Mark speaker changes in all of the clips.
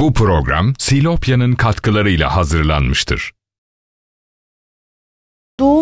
Speaker 1: Bu program Silopya'nın katkılarıyla hazırlanmıştır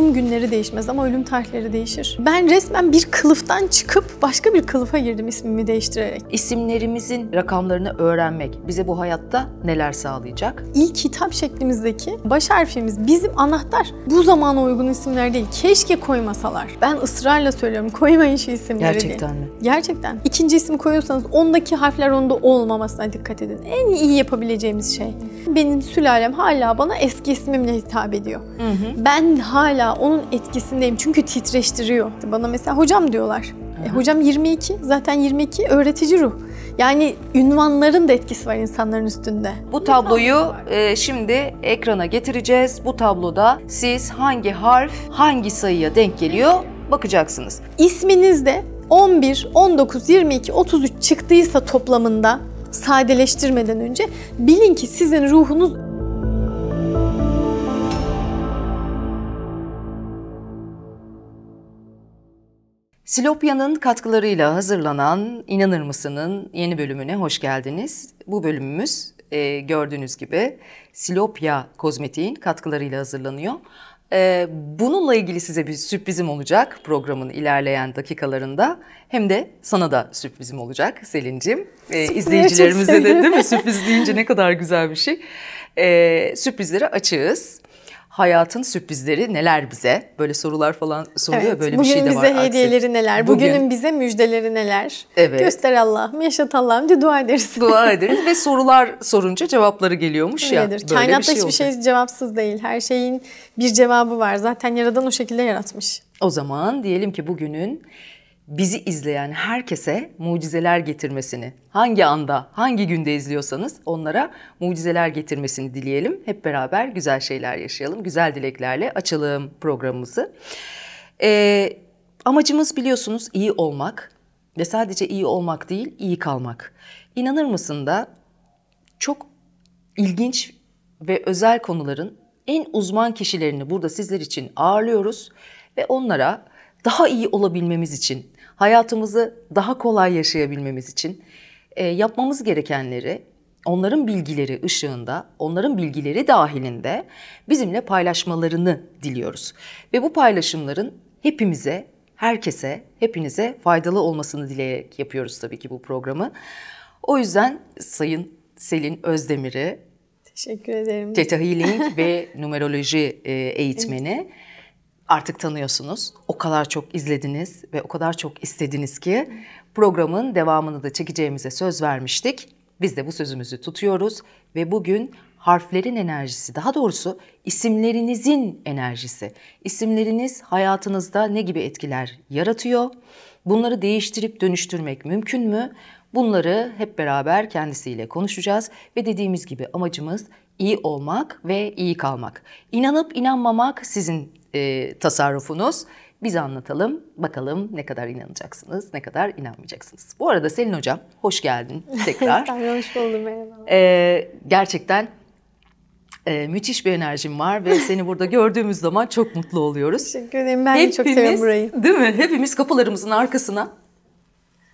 Speaker 2: doğum günleri değişmez ama ölüm tarihleri değişir. Ben resmen bir kılıftan çıkıp başka bir kılıfa girdim ismimi değiştirerek. İsimlerimizin rakamlarını öğrenmek bize bu hayatta neler sağlayacak? İlk kitap şeklimizdeki baş harfimiz bizim anahtar. Bu zamana uygun isimler değil. Keşke koymasalar. Ben ısrarla söylüyorum koymayın şu isimleri Gerçekten mi? Gerçekten. İkinci isim koyuyorsanız ondaki harfler onda olmamasına dikkat edin. En iyi yapabileceğimiz şey. Benim sülalem hala bana eski ismimle hitap ediyor. Hı hı. Ben hala onun etkisindeyim. Çünkü titreştiriyor. Bana mesela hocam diyorlar. E, hocam 22. Zaten 22 öğretici ruh. Yani ünvanların da etkisi var insanların üstünde. Bu tabloyu
Speaker 1: e, şimdi ekrana getireceğiz. Bu tabloda siz hangi harf hangi sayıya denk geliyor bakacaksınız.
Speaker 2: İsminizde 11, 19, 22, 33 çıktıysa toplamında sadeleştirmeden önce bilin ki sizin ruhunuz
Speaker 1: Silopya'nın katkılarıyla hazırlanan İnanır mısın'ın yeni bölümüne hoş geldiniz. Bu bölümümüz e, gördüğünüz gibi Silopya kozmetiğin katkılarıyla hazırlanıyor. E, bununla ilgili size bir sürprizim olacak programın ilerleyen dakikalarında. Hem de sana da sürprizim olacak Selin'cim. E, izleyicilerimize de değil mi? Sürpriz deyince ne kadar güzel bir şey. E, sürprizlere açığız hayatın sürprizleri neler bize? Böyle sorular falan soruyor evet, böyle bir şey de var. Bugün bize hediyeleri
Speaker 2: artık. neler? Bugünün bize müjdeleri neler? Evet. Göster Allah'ım, yaşat Allah'ım diye dua ederiz. Dua ederiz ve
Speaker 1: sorular sorunca cevapları geliyormuş ya. Öyledir. Kainatta şey hiçbir şey
Speaker 2: cevapsız değil. Her şeyin bir cevabı var. Zaten yaradan o şekilde yaratmış.
Speaker 1: O zaman diyelim ki bugünün bizi izleyen herkese mucizeler getirmesini, hangi anda, hangi günde izliyorsanız onlara mucizeler getirmesini dileyelim. Hep beraber güzel şeyler yaşayalım, güzel dileklerle açalım programımızı. Ee, amacımız biliyorsunuz iyi olmak ve sadece iyi olmak değil, iyi kalmak. İnanır mısın da çok ilginç ve özel konuların en uzman kişilerini burada sizler için ağırlıyoruz ve onlara daha iyi olabilmemiz için hayatımızı daha kolay yaşayabilmemiz için e, yapmamız gerekenleri onların bilgileri ışığında, onların bilgileri dahilinde bizimle paylaşmalarını diliyoruz. Ve bu paylaşımların hepimize, herkese, hepinize faydalı olmasını dileyerek yapıyoruz tabii ki bu programı. O yüzden Sayın Selin Özdemir'i
Speaker 2: Teşekkür ederim. Teta Healing
Speaker 1: ve numeroloji e, eğitmeni artık tanıyorsunuz. O kadar çok izlediniz ve o kadar çok istediniz ki programın devamını da çekeceğimize söz vermiştik. Biz de bu sözümüzü tutuyoruz ve bugün harflerin enerjisi, daha doğrusu isimlerinizin enerjisi. İsimleriniz hayatınızda ne gibi etkiler yaratıyor? Bunları değiştirip dönüştürmek mümkün mü? Bunları hep beraber kendisiyle konuşacağız ve dediğimiz gibi amacımız iyi olmak ve iyi kalmak. İnanıp inanmamak sizin e, tasarrufunuz. Biz anlatalım. Bakalım ne kadar inanacaksınız, ne kadar inanmayacaksınız. Bu arada Selin Hocam hoş geldin tekrar.
Speaker 2: Sen hoş buldum merhaba.
Speaker 1: Ee, gerçekten e, müthiş bir enerjim var ve seni burada gördüğümüz zaman çok mutlu oluyoruz. Teşekkür
Speaker 2: ederim. Ben Hepimiz, çok seviyorum burayı.
Speaker 1: Değil mi? Hepimiz kapılarımızın arkasına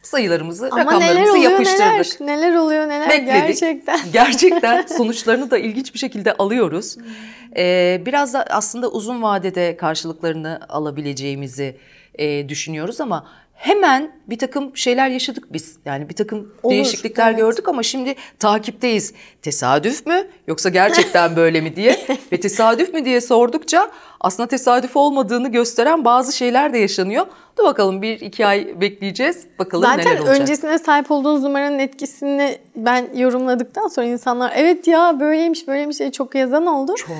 Speaker 1: sayılarımızı, Ama rakamlarımızı neler oluyor, Neler,
Speaker 2: neler oluyor neler Bekledik. gerçekten.
Speaker 1: Gerçekten sonuçlarını da ilginç bir şekilde alıyoruz. Hmm. E, biraz da aslında uzun vadede karşılıklarını alabileceğimizi e, düşünüyoruz ama hemen bir takım şeyler yaşadık biz. Yani bir takım Olur, değişiklikler evet. gördük ama şimdi takipteyiz. Tesadüf mü yoksa gerçekten böyle mi diye ve tesadüf mü diye sordukça aslında tesadüf olmadığını gösteren bazı şeyler de yaşanıyor. Dur bakalım bir iki ay bekleyeceğiz. Bakalım Zaten neler olacak. Zaten öncesine
Speaker 2: sahip olduğunuz numaranın etkisini ben yorumladıktan sonra insanlar evet ya böyleymiş böyleymiş diye çok yazan oldu. Çok.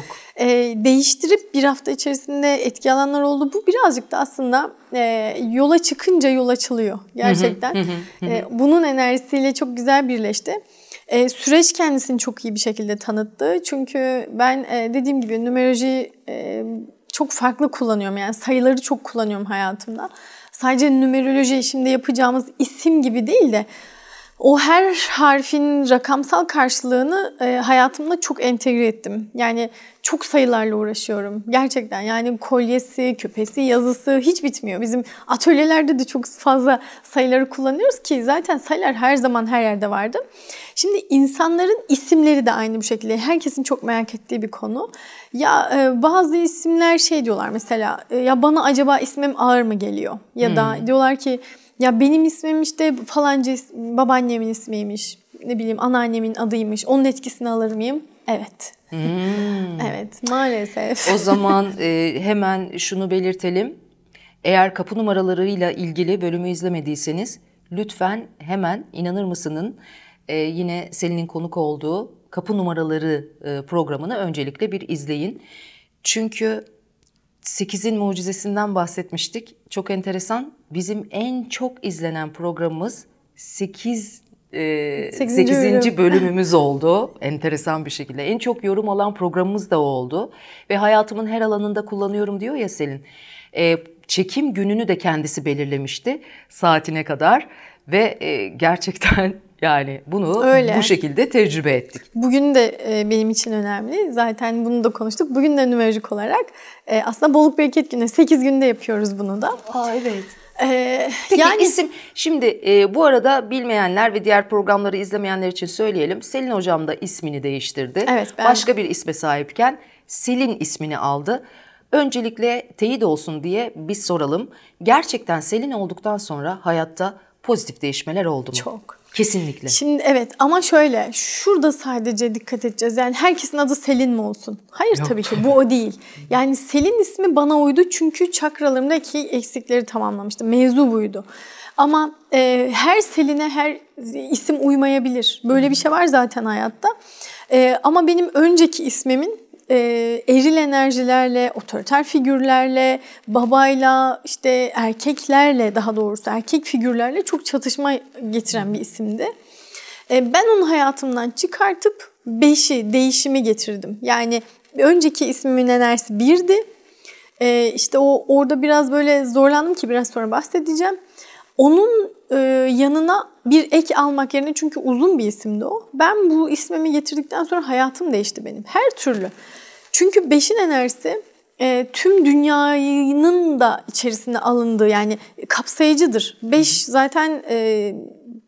Speaker 2: Ee, değiştirip bir hafta içerisinde etki alanlar oldu. Bu birazcık da aslında e, yola çıkınca yol açılıyor gerçekten. E, hı bunun enerjisiyle çok güzel birleşti. E, süreç kendisini çok iyi bir şekilde tanıttı. Çünkü ben e, dediğim gibi numeroloji e, çok farklı kullanıyorum. Yani sayıları çok kullanıyorum hayatımda. Sadece numeroloji şimdi yapacağımız isim gibi değil de o her harfin rakamsal karşılığını e, hayatımda çok entegre ettim. Yani çok sayılarla uğraşıyorum. Gerçekten yani kolyesi, küpesi, yazısı hiç bitmiyor. Bizim atölyelerde de çok fazla sayıları kullanıyoruz ki zaten sayılar her zaman her yerde vardı. Şimdi insanların isimleri de aynı bu şekilde. Herkesin çok merak ettiği bir konu. Ya e, bazı isimler şey diyorlar mesela e, ya bana acaba ismim ağır mı geliyor? Ya da hmm. diyorlar ki ya benim ismim işte falanca ismi, babaannemin ismiymiş. Ne bileyim anneannemin adıymış. Onun etkisini alır mıyım? Evet. Hmm. evet maalesef. O
Speaker 1: zaman e, hemen şunu belirtelim. Eğer kapı numaralarıyla ilgili bölümü izlemediyseniz lütfen hemen inanır mısının e, yine Selin'in konuk olduğu kapı numaraları e, programını öncelikle bir izleyin. Çünkü 8'in mucizesinden bahsetmiştik. Çok enteresan bizim en çok izlenen programımız 8 e, 8. 8. bölümümüz oldu. Enteresan bir şekilde. En çok yorum alan programımız da oldu. Ve hayatımın her alanında kullanıyorum diyor ya Selin. E, çekim gününü de kendisi belirlemişti saatine kadar. Ve e, gerçekten yani bunu Öyle. bu şekilde tecrübe ettik.
Speaker 2: Bugün de e, benim için önemli. Zaten bunu da konuştuk. Bugün de numerojik olarak e, aslında bolluk bereket günü 8 günde yapıyoruz bunu da. Aa evet. Peki
Speaker 1: yani... isim şimdi e, bu arada bilmeyenler ve diğer programları izlemeyenler için söyleyelim. Selin hocam da ismini değiştirdi. Evet, ben... Başka bir isme sahipken Selin ismini aldı. Öncelikle teyit olsun diye biz soralım. Gerçekten Selin olduktan sonra hayatta pozitif değişmeler oldu mu? Çok. Kesinlikle.
Speaker 2: Şimdi evet ama şöyle şurada sadece dikkat edeceğiz. Yani herkesin adı Selin mi olsun? Hayır Yok. tabii ki bu o değil. Yani Selin ismi bana uydu çünkü çakralarımdaki eksikleri tamamlamıştı. Mevzu buydu. Ama e, her Selin'e her isim uymayabilir. Böyle bir şey var zaten hayatta. E, ama benim önceki ismimin e, eril enerjilerle, otoriter figürlerle, babayla, işte erkeklerle daha doğrusu erkek figürlerle çok çatışma getiren bir isimdi. E, ben onu hayatımdan çıkartıp beşi değişimi getirdim. Yani önceki ismimin enerjisi birdi. E, işte o orada biraz böyle zorlandım ki biraz sonra bahsedeceğim. Onun e, yanına bir ek almak yerine çünkü uzun bir isimdi o. Ben bu ismimi getirdikten sonra hayatım değişti benim. Her türlü. Çünkü beşin enerjisi e, tüm dünyanın da içerisine alındığı yani kapsayıcıdır. Beş zaten e,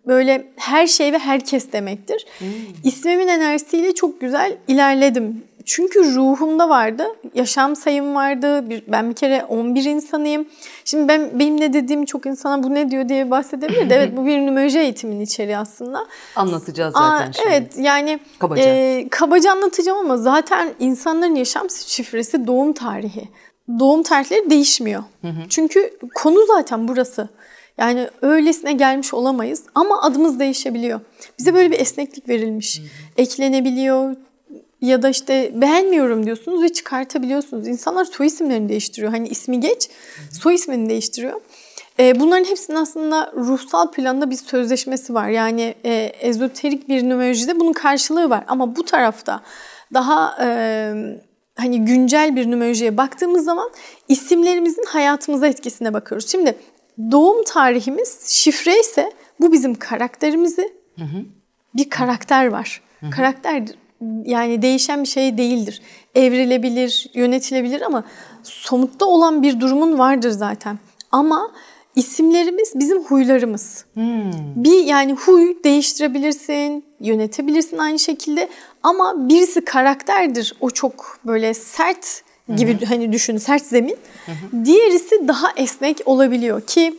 Speaker 2: böyle her şey ve herkes demektir. Hmm. İsmimin enerjisiyle çok güzel ilerledim çünkü ruhumda vardı. Yaşam sayım vardı. Bir, ben bir kere 11 insanıyım. Şimdi ben benim ne dediğim çok insana bu ne diyor diye bahsedebilir. evet bu bir nümoloji eğitiminin içeriği aslında.
Speaker 1: Anlatacağız zaten Aa, şimdi.
Speaker 2: Evet yani kabaca. E, kabaca anlatacağım ama zaten insanların yaşam şifresi doğum tarihi. Doğum tarihleri değişmiyor. Çünkü konu zaten burası. Yani öylesine gelmiş olamayız ama adımız değişebiliyor. Bize böyle bir esneklik verilmiş. Eklenebiliyor, ya da işte beğenmiyorum diyorsunuz ve çıkartabiliyorsunuz. İnsanlar soy isimlerini değiştiriyor. Hani ismi geç soy ismini değiştiriyor. E, bunların hepsinin aslında ruhsal planda bir sözleşmesi var. Yani e, ezoterik bir numerolojide bunun karşılığı var. Ama bu tarafta daha e, hani güncel bir numerolojiye baktığımız zaman isimlerimizin hayatımıza etkisine bakıyoruz. Şimdi doğum tarihimiz şifre ise bu bizim karakterimizi hı hı. bir karakter var. Hı hı. Karakter yani değişen bir şey değildir. Evrilebilir, yönetilebilir ama somutta olan bir durumun vardır zaten. Ama isimlerimiz bizim huylarımız. Hmm. Bir yani huy değiştirebilirsin, yönetebilirsin aynı şekilde ama birisi karakterdir. O çok böyle sert gibi Hı-hı. hani düşün sert zemin. Hı-hı. Diğerisi daha esnek olabiliyor ki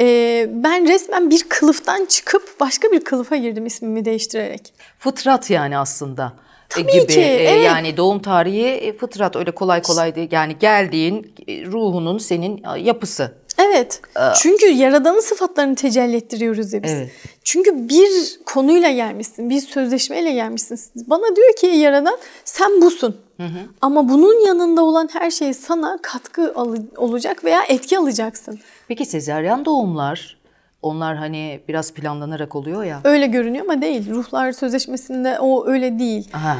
Speaker 2: e, ben resmen bir kılıftan çıkıp başka bir kılıfa girdim ismimi değiştirerek.
Speaker 1: Fıtrat yani aslında. E, Tabii gibi ki, e, evet. yani doğum tarihi e, fıtrat öyle kolay kolay değil yani geldiğin ruhunun senin yapısı.
Speaker 2: Evet. Aa. Ee, Çünkü yaradanın sıfatlarını tecelli ettiriyoruz ya biz. Evet. Çünkü bir konuyla gelmişsin, bir sözleşmeyle gelmişsin. Bana diyor ki yaradan sen busun. Hı Ama bunun yanında olan her şey sana katkı olacak veya etki alacaksın. Peki sezeryan doğumlar
Speaker 1: onlar hani biraz planlanarak oluyor ya.
Speaker 2: Öyle görünüyor ama değil. Ruhlar sözleşmesinde o öyle değil. Aha.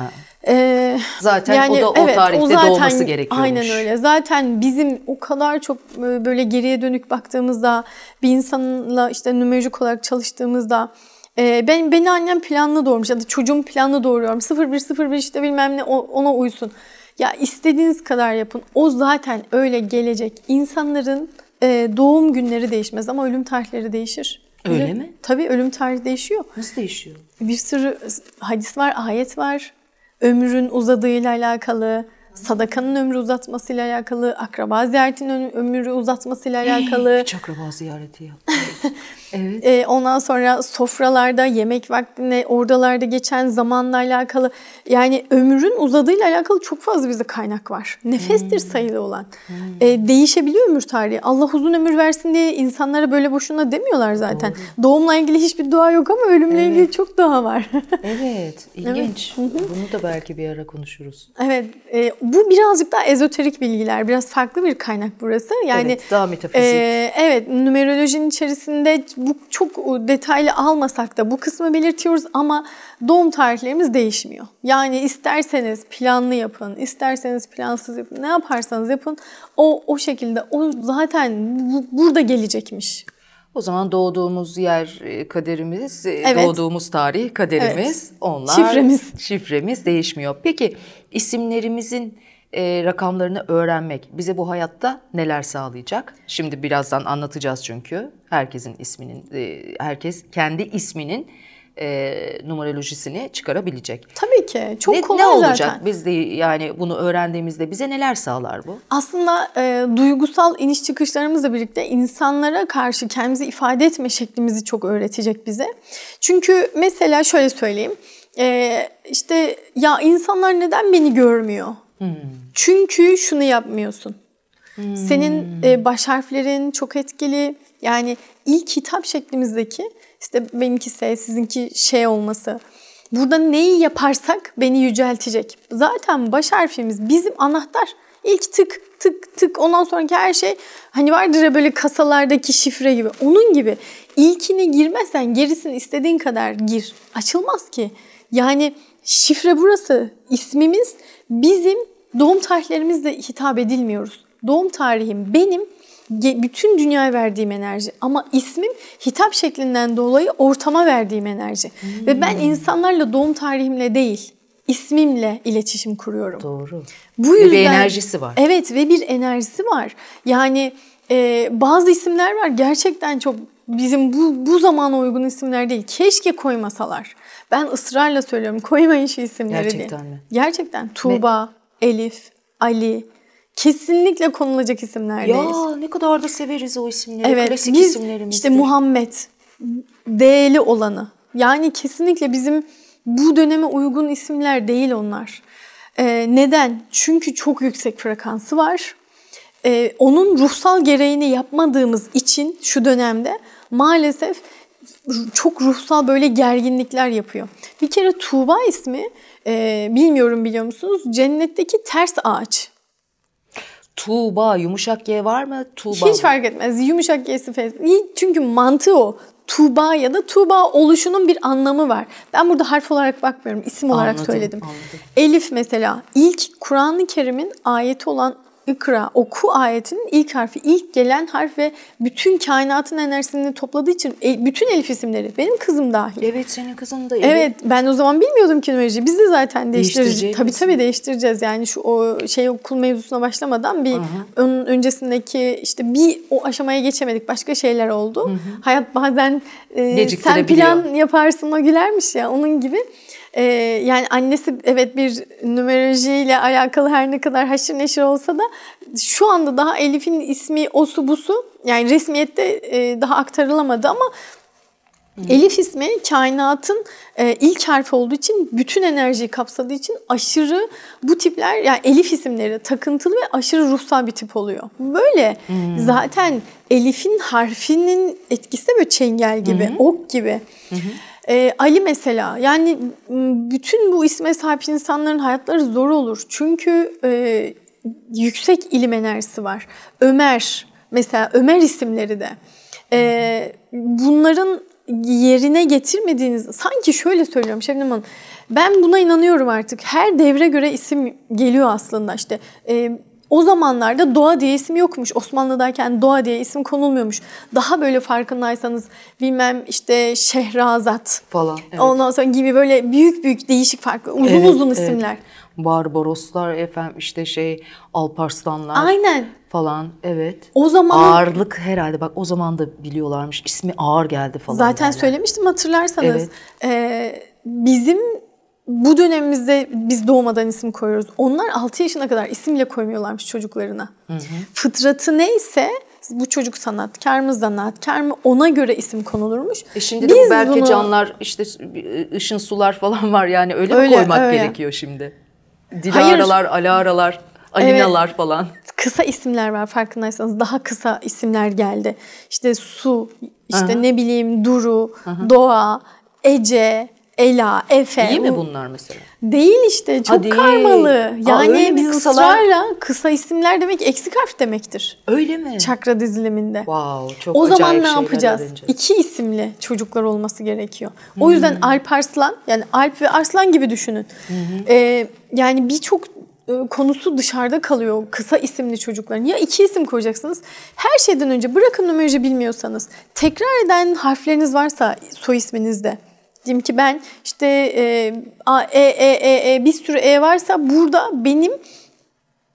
Speaker 2: Ee, zaten yani, o da o evet, tarihte o zaten, doğması gerekiyormuş. Aynen öyle. Zaten bizim o kadar çok e, böyle geriye dönük baktığımızda bir insanla işte numerolojik olarak çalıştığımızda e, ben Beni annem planlı doğurmuş ya da çocuğum planlı doğuruyorum. 0101 işte bilmem ne ona uysun. Ya istediğiniz kadar yapın. O zaten öyle gelecek. İnsanların e, doğum günleri değişmez ama ölüm tarihleri değişir. Öyle, öyle mi? Tabii ölüm tarihi değişiyor. Nasıl değişiyor? Bir sürü hadis var, ayet var. Ömrün uzadığıyla alakalı, sadakanın ömrü uzatmasıyla alakalı, akraba ziyaretinin ömrü uzatmasıyla alakalı.
Speaker 1: Hiç akraba ziyareti yaptım.
Speaker 2: Evet. E, ondan sonra sofralarda, yemek vaktine, oradalarda geçen zamanla alakalı yani ömrün uzadığıyla alakalı çok fazla bize kaynak var. Nefestir hmm. sayılı olan. Hmm. E, değişebiliyor ömür tarihi. Allah uzun ömür versin diye insanlara böyle boşuna demiyorlar zaten. Doğru. Doğumla ilgili hiçbir dua yok ama ölümle evet. ilgili çok dua var. evet,
Speaker 1: ilginç. Evet. Bunu da belki bir ara konuşuruz.
Speaker 2: Evet, e, bu birazcık daha ezoterik bilgiler. Biraz farklı bir kaynak burası. Yani evet, daha metafizik. E, evet, numerolojinin içerisinde bu çok detaylı almasak da bu kısmı belirtiyoruz ama doğum tarihlerimiz değişmiyor. Yani isterseniz planlı yapın, isterseniz plansız yapın, ne yaparsanız yapın o o şekilde o zaten bu, burada gelecekmiş. O zaman doğduğumuz yer e, kaderimiz, e, evet.
Speaker 1: doğduğumuz tarih kaderimiz. Evet. Onlar şifremiz. Şifremiz değişmiyor. Peki isimlerimizin e, rakamlarını öğrenmek bize bu hayatta neler sağlayacak? Şimdi birazdan anlatacağız çünkü herkesin isminin, e, herkes kendi isminin e, numerolojisini çıkarabilecek. Tabii ki çok ne,
Speaker 2: kolay ne olacak? zaten.
Speaker 1: Biz de yani bunu öğrendiğimizde bize neler sağlar
Speaker 2: bu? Aslında e, duygusal iniş çıkışlarımızla birlikte insanlara karşı kendimizi ifade etme şeklimizi çok öğretecek bize. Çünkü mesela şöyle söyleyeyim. E, işte ya insanlar neden beni görmüyor? Çünkü şunu yapmıyorsun. Hmm. Senin e, baş harflerin çok etkili. Yani ilk kitap şeklimizdeki işte benimki S, sizinki şey olması. Burada neyi yaparsak beni yüceltecek. Zaten baş harfimiz bizim anahtar. İlk tık tık tık ondan sonraki her şey hani vardır ya böyle kasalardaki şifre gibi. Onun gibi ilkine girmezsen gerisini istediğin kadar gir. Açılmaz ki. Yani şifre burası. İsmimiz Bizim doğum tarihlerimizle hitap edilmiyoruz. Doğum tarihim benim bütün dünyaya verdiğim enerji ama ismim hitap şeklinden dolayı ortama verdiğim enerji. Hmm. Ve ben hmm. insanlarla doğum tarihimle değil, ismimle iletişim kuruyorum. Doğru. Bu yüzden ve bir enerjisi var. Evet ve bir enerjisi var. Yani e, bazı isimler var gerçekten çok bizim bu, bu zamana uygun isimler değil. Keşke koymasalar. Ben ısrarla söylüyorum koymayın şu isimleri Gerçekten diye. mi? Gerçekten. Tuğba, ne? Elif, Ali, kesinlikle konulacak isimler ya, değil.
Speaker 1: Ya ne kadar da severiz o isimleri. Evet, Klasik biz isimlerimiz.
Speaker 2: İşte Muhammed değerli olanı. Yani kesinlikle bizim bu döneme uygun isimler değil onlar. Ee, neden? Çünkü çok yüksek frekansı var. Ee, onun ruhsal gereğini yapmadığımız için şu dönemde maalesef çok ruhsal böyle gerginlikler yapıyor. Bir kere Tuğba ismi e, bilmiyorum biliyor musunuz? Cennetteki ters ağaç. Tuğba yumuşak G var mı? Tuğba. Hiç fark etmez. Yumuşak yesi falan. Çünkü mantığı o. Tuğba ya da Tuğba oluşunun bir anlamı var. Ben burada harf olarak bakmıyorum. isim olarak anladım, söyledim. Anladım. Elif mesela ilk Kur'an-ı Kerim'in ayeti olan ikra, oku ayetinin ilk harfi, ilk gelen harf ve bütün kainatın enerjisini topladığı için e, bütün elif isimleri, benim kızım dahil. Evet senin kızın da. Evet, evet ben o zaman bilmiyordum ki kinolojiyi. Biz de zaten değiştireceğiz. Tabii tabii değiştireceğiz yani şu o şey okul mevzusuna başlamadan bir ön öncesindeki işte bir o aşamaya geçemedik. Başka şeyler oldu. Hı hı. Hayat bazen e, sen plan yaparsın o gülermiş ya onun gibi. Ee, yani annesi evet bir numerolojiyle alakalı her ne kadar haşır neşir olsa da şu anda daha Elif'in ismi osu busu yani resmiyette e, daha aktarılamadı ama Elif ismi kainatın e, ilk harfi olduğu için bütün enerjiyi kapsadığı için aşırı bu tipler yani Elif isimleri takıntılı ve aşırı ruhsal bir tip oluyor. Böyle hmm. zaten Elif'in harfinin etkisi de böyle çengel gibi, hmm. ok gibi. Hmm. Ee, Ali mesela yani bütün bu isme sahip insanların hayatları zor olur. Çünkü e, yüksek ilim enerjisi var. Ömer mesela Ömer isimleri de. E, bunların yerine getirmediğiniz sanki şöyle söylüyorum Şebnem Hanım. Ben buna inanıyorum artık. Her devre göre isim geliyor aslında işte. E, o zamanlarda doğa diye isim yokmuş. Osmanlı'dayken doğa diye isim konulmuyormuş. Daha böyle farkındaysanız bilmem işte Şehrazat falan. Evet. Ondan sonra gibi böyle büyük büyük değişik farklı uzun evet, uzun isimler. Evet.
Speaker 1: Barbaroslar efendim işte şey Alparslanlar. Aynen. Falan evet.
Speaker 2: O zaman ağırlık
Speaker 1: herhalde bak o zaman da biliyorlarmış ismi ağır geldi falan. Zaten derler.
Speaker 2: söylemiştim hatırlarsanız. Evet. Ee, bizim bu dönemimizde biz doğmadan isim koyuyoruz. Onlar 6 yaşına kadar isimle koymuyorlarmış çocuklarına. Hı hı. Fıtratı neyse bu çocuk sanatkar mı zanaatkar mı ona göre isim konulurmuş. E şimdi de bu belki bunu... canlar
Speaker 1: işte ışın sular falan var yani öyle, öyle mi koymak öyle. gerekiyor şimdi? Dilaralar, Hayır. alaralar, alinalar evet. falan.
Speaker 2: Kısa isimler var farkındaysanız daha kısa isimler geldi. İşte su, işte Aha. ne bileyim Duru, Aha. Doğa, Ece, Ela, Efe. İyi mi bunlar mesela? Değil işte çok Hadi. karmalı. Yani Aa, biz kısalar... ısrarla kısa isimler demek eksik harf demektir. Öyle mi? Çakra diziliminde. Wow, çok o zaman ne yapacağız? Öğreneceğiz. İki isimli çocuklar olması gerekiyor. O hmm. yüzden Alp Arslan yani Alp ve Arslan gibi düşünün. Hmm. Ee, yani birçok e, konusu dışarıda kalıyor kısa isimli çocukların. Ya iki isim koyacaksınız. Her şeyden önce bırakın numeroloji bilmiyorsanız tekrar eden harfleriniz varsa soy isminizde Diyeyim ki ben işte e, a, e, e, e, e bir sürü E varsa burada benim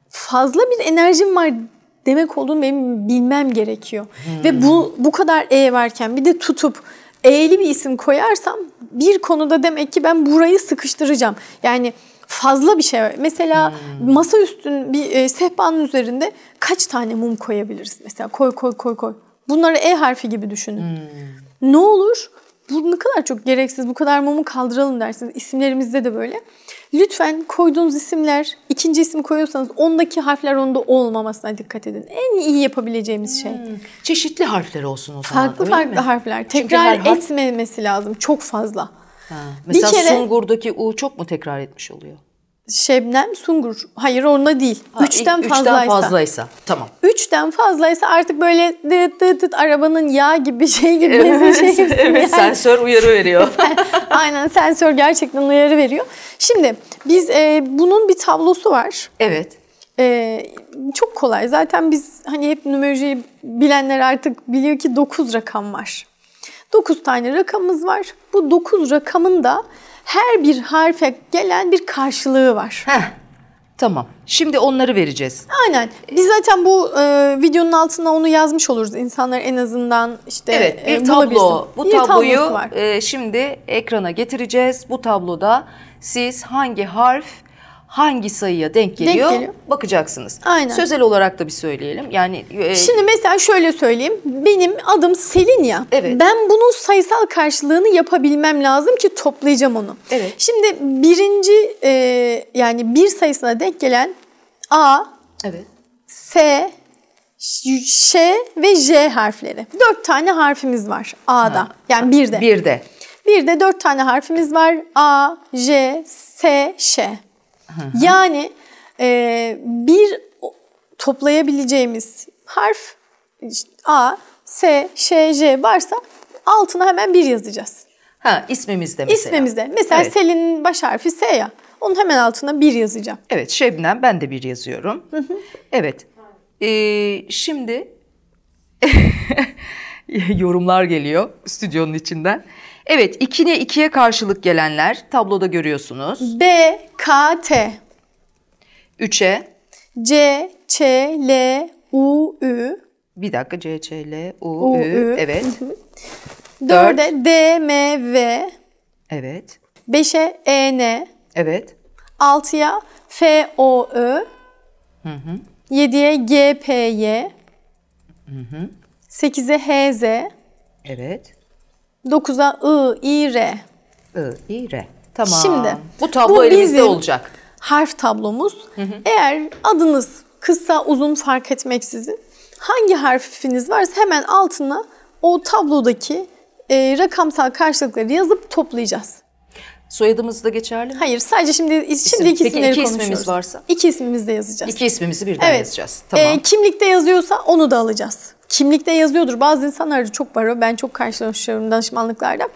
Speaker 2: fazla bir enerjim var demek olduğunu benim bilmem gerekiyor. Hmm. Ve bu bu kadar E varken bir de tutup E'li bir isim koyarsam bir konuda demek ki ben burayı sıkıştıracağım. Yani fazla bir şey var. Mesela hmm. masa üstün bir e, sehpanın üzerinde kaç tane mum koyabiliriz? Mesela koy koy koy koy. Bunları E harfi gibi düşünün. Hmm. Ne olur? bu ne kadar çok gereksiz, bu kadar mumu kaldıralım dersiniz. İsimlerimizde de böyle. Lütfen koyduğunuz isimler, ikinci isim koyuyorsanız ondaki harfler onda olmamasına dikkat edin. En iyi yapabileceğimiz şey. Hmm.
Speaker 1: Çeşitli harfler olsun
Speaker 2: o zaman. Farklı farklı mi? harfler. Tekrar harf... etmemesi lazım çok fazla.
Speaker 1: Ha. Mesela kere...
Speaker 2: Sungur'daki U çok
Speaker 1: mu tekrar etmiş oluyor?
Speaker 2: Şebnem Sungur. Hayır onunla değil. Ha, üçten, ilk, fazlaysa. üçten fazlaysa. Tamam. Üçten fazlaysa artık böyle dıt dıt dıt arabanın yağ gibi şey gibi. Evet, şey evet yani. sensör
Speaker 1: uyarı veriyor.
Speaker 2: Aynen sensör gerçekten uyarı veriyor. Şimdi biz e, bunun bir tablosu var. Evet. E, çok kolay. Zaten biz hani hep numerolojiyi bilenler artık biliyor ki 9 rakam var. 9 tane rakamımız var. Bu 9 rakamın da her bir harfe gelen bir karşılığı var. Heh. Tamam. Şimdi onları vereceğiz. Aynen. Biz zaten bu e, videonun altına onu yazmış oluruz. İnsanlar en azından işte Evet, bir e, tablo. Bu bir tabloyu
Speaker 1: e, şimdi ekrana getireceğiz. Bu tabloda
Speaker 2: siz hangi harf hangi sayıya denk geliyor, denk geliyor.
Speaker 1: bakacaksınız. Aynen. Sözel olarak da bir söyleyelim. Yani e... Şimdi
Speaker 2: mesela şöyle söyleyeyim. Benim adım Selin ya. Evet. Ben bunun sayısal karşılığını yapabilmem lazım ki toplayacağım onu. Evet. Şimdi birinci e, yani bir sayısına denk gelen A, evet. S, Ş ve J harfleri. Dört tane harfimiz var A'da. Ha. Yani birde. Birde. Birde dört tane harfimiz var. A, J, S, Ş yani e, bir toplayabileceğimiz harf A, S, Ş, J varsa altına hemen bir yazacağız. Ha ismimizde mesela. İsmimizde. Mesela evet. Selin baş harfi S ya. Onun hemen altına bir yazacağım. Evet Şebnem ben de bir yazıyorum. evet.
Speaker 1: Ee, şimdi yorumlar geliyor stüdyonun içinden. Evet 2'ye 2'ye karşılık gelenler tabloda görüyorsunuz.
Speaker 2: B, K, T. 3'e C, Ç, L, U, Ü.
Speaker 1: Bir dakika C, Ç, L, U, U Ü. Ü. Evet.
Speaker 2: 4'e D, M, V. Evet. 5'e E, N. Evet. 6'ya F, O, Ö. Hı hı. 7'ye G, P, Y. Hı hı. 8'e H, Z. Evet. 9'a I, I, R.
Speaker 1: I, I, R. Tamam. Şimdi bu tablo bu elimizde olacak.
Speaker 2: Harf tablomuz. Hı hı. Eğer adınız kısa uzun fark etmeksizin hangi harfiniz varsa hemen altına o tablodaki e, rakamsal karşılıkları yazıp toplayacağız. Soyadımız da geçerli mi? Hayır sadece şimdi şimdi İsim. iki isimleri Peki, iki konuşuyoruz. ismimiz varsa? İki ismimizi de yazacağız. İki
Speaker 1: ismimizi birden evet. yazacağız.
Speaker 2: Tamam. E, kimlikte yazıyorsa onu da alacağız kimlikte yazıyordur. Bazı insanlar da çok var. Ben çok karşılaşıyorum danışmanlıklarda.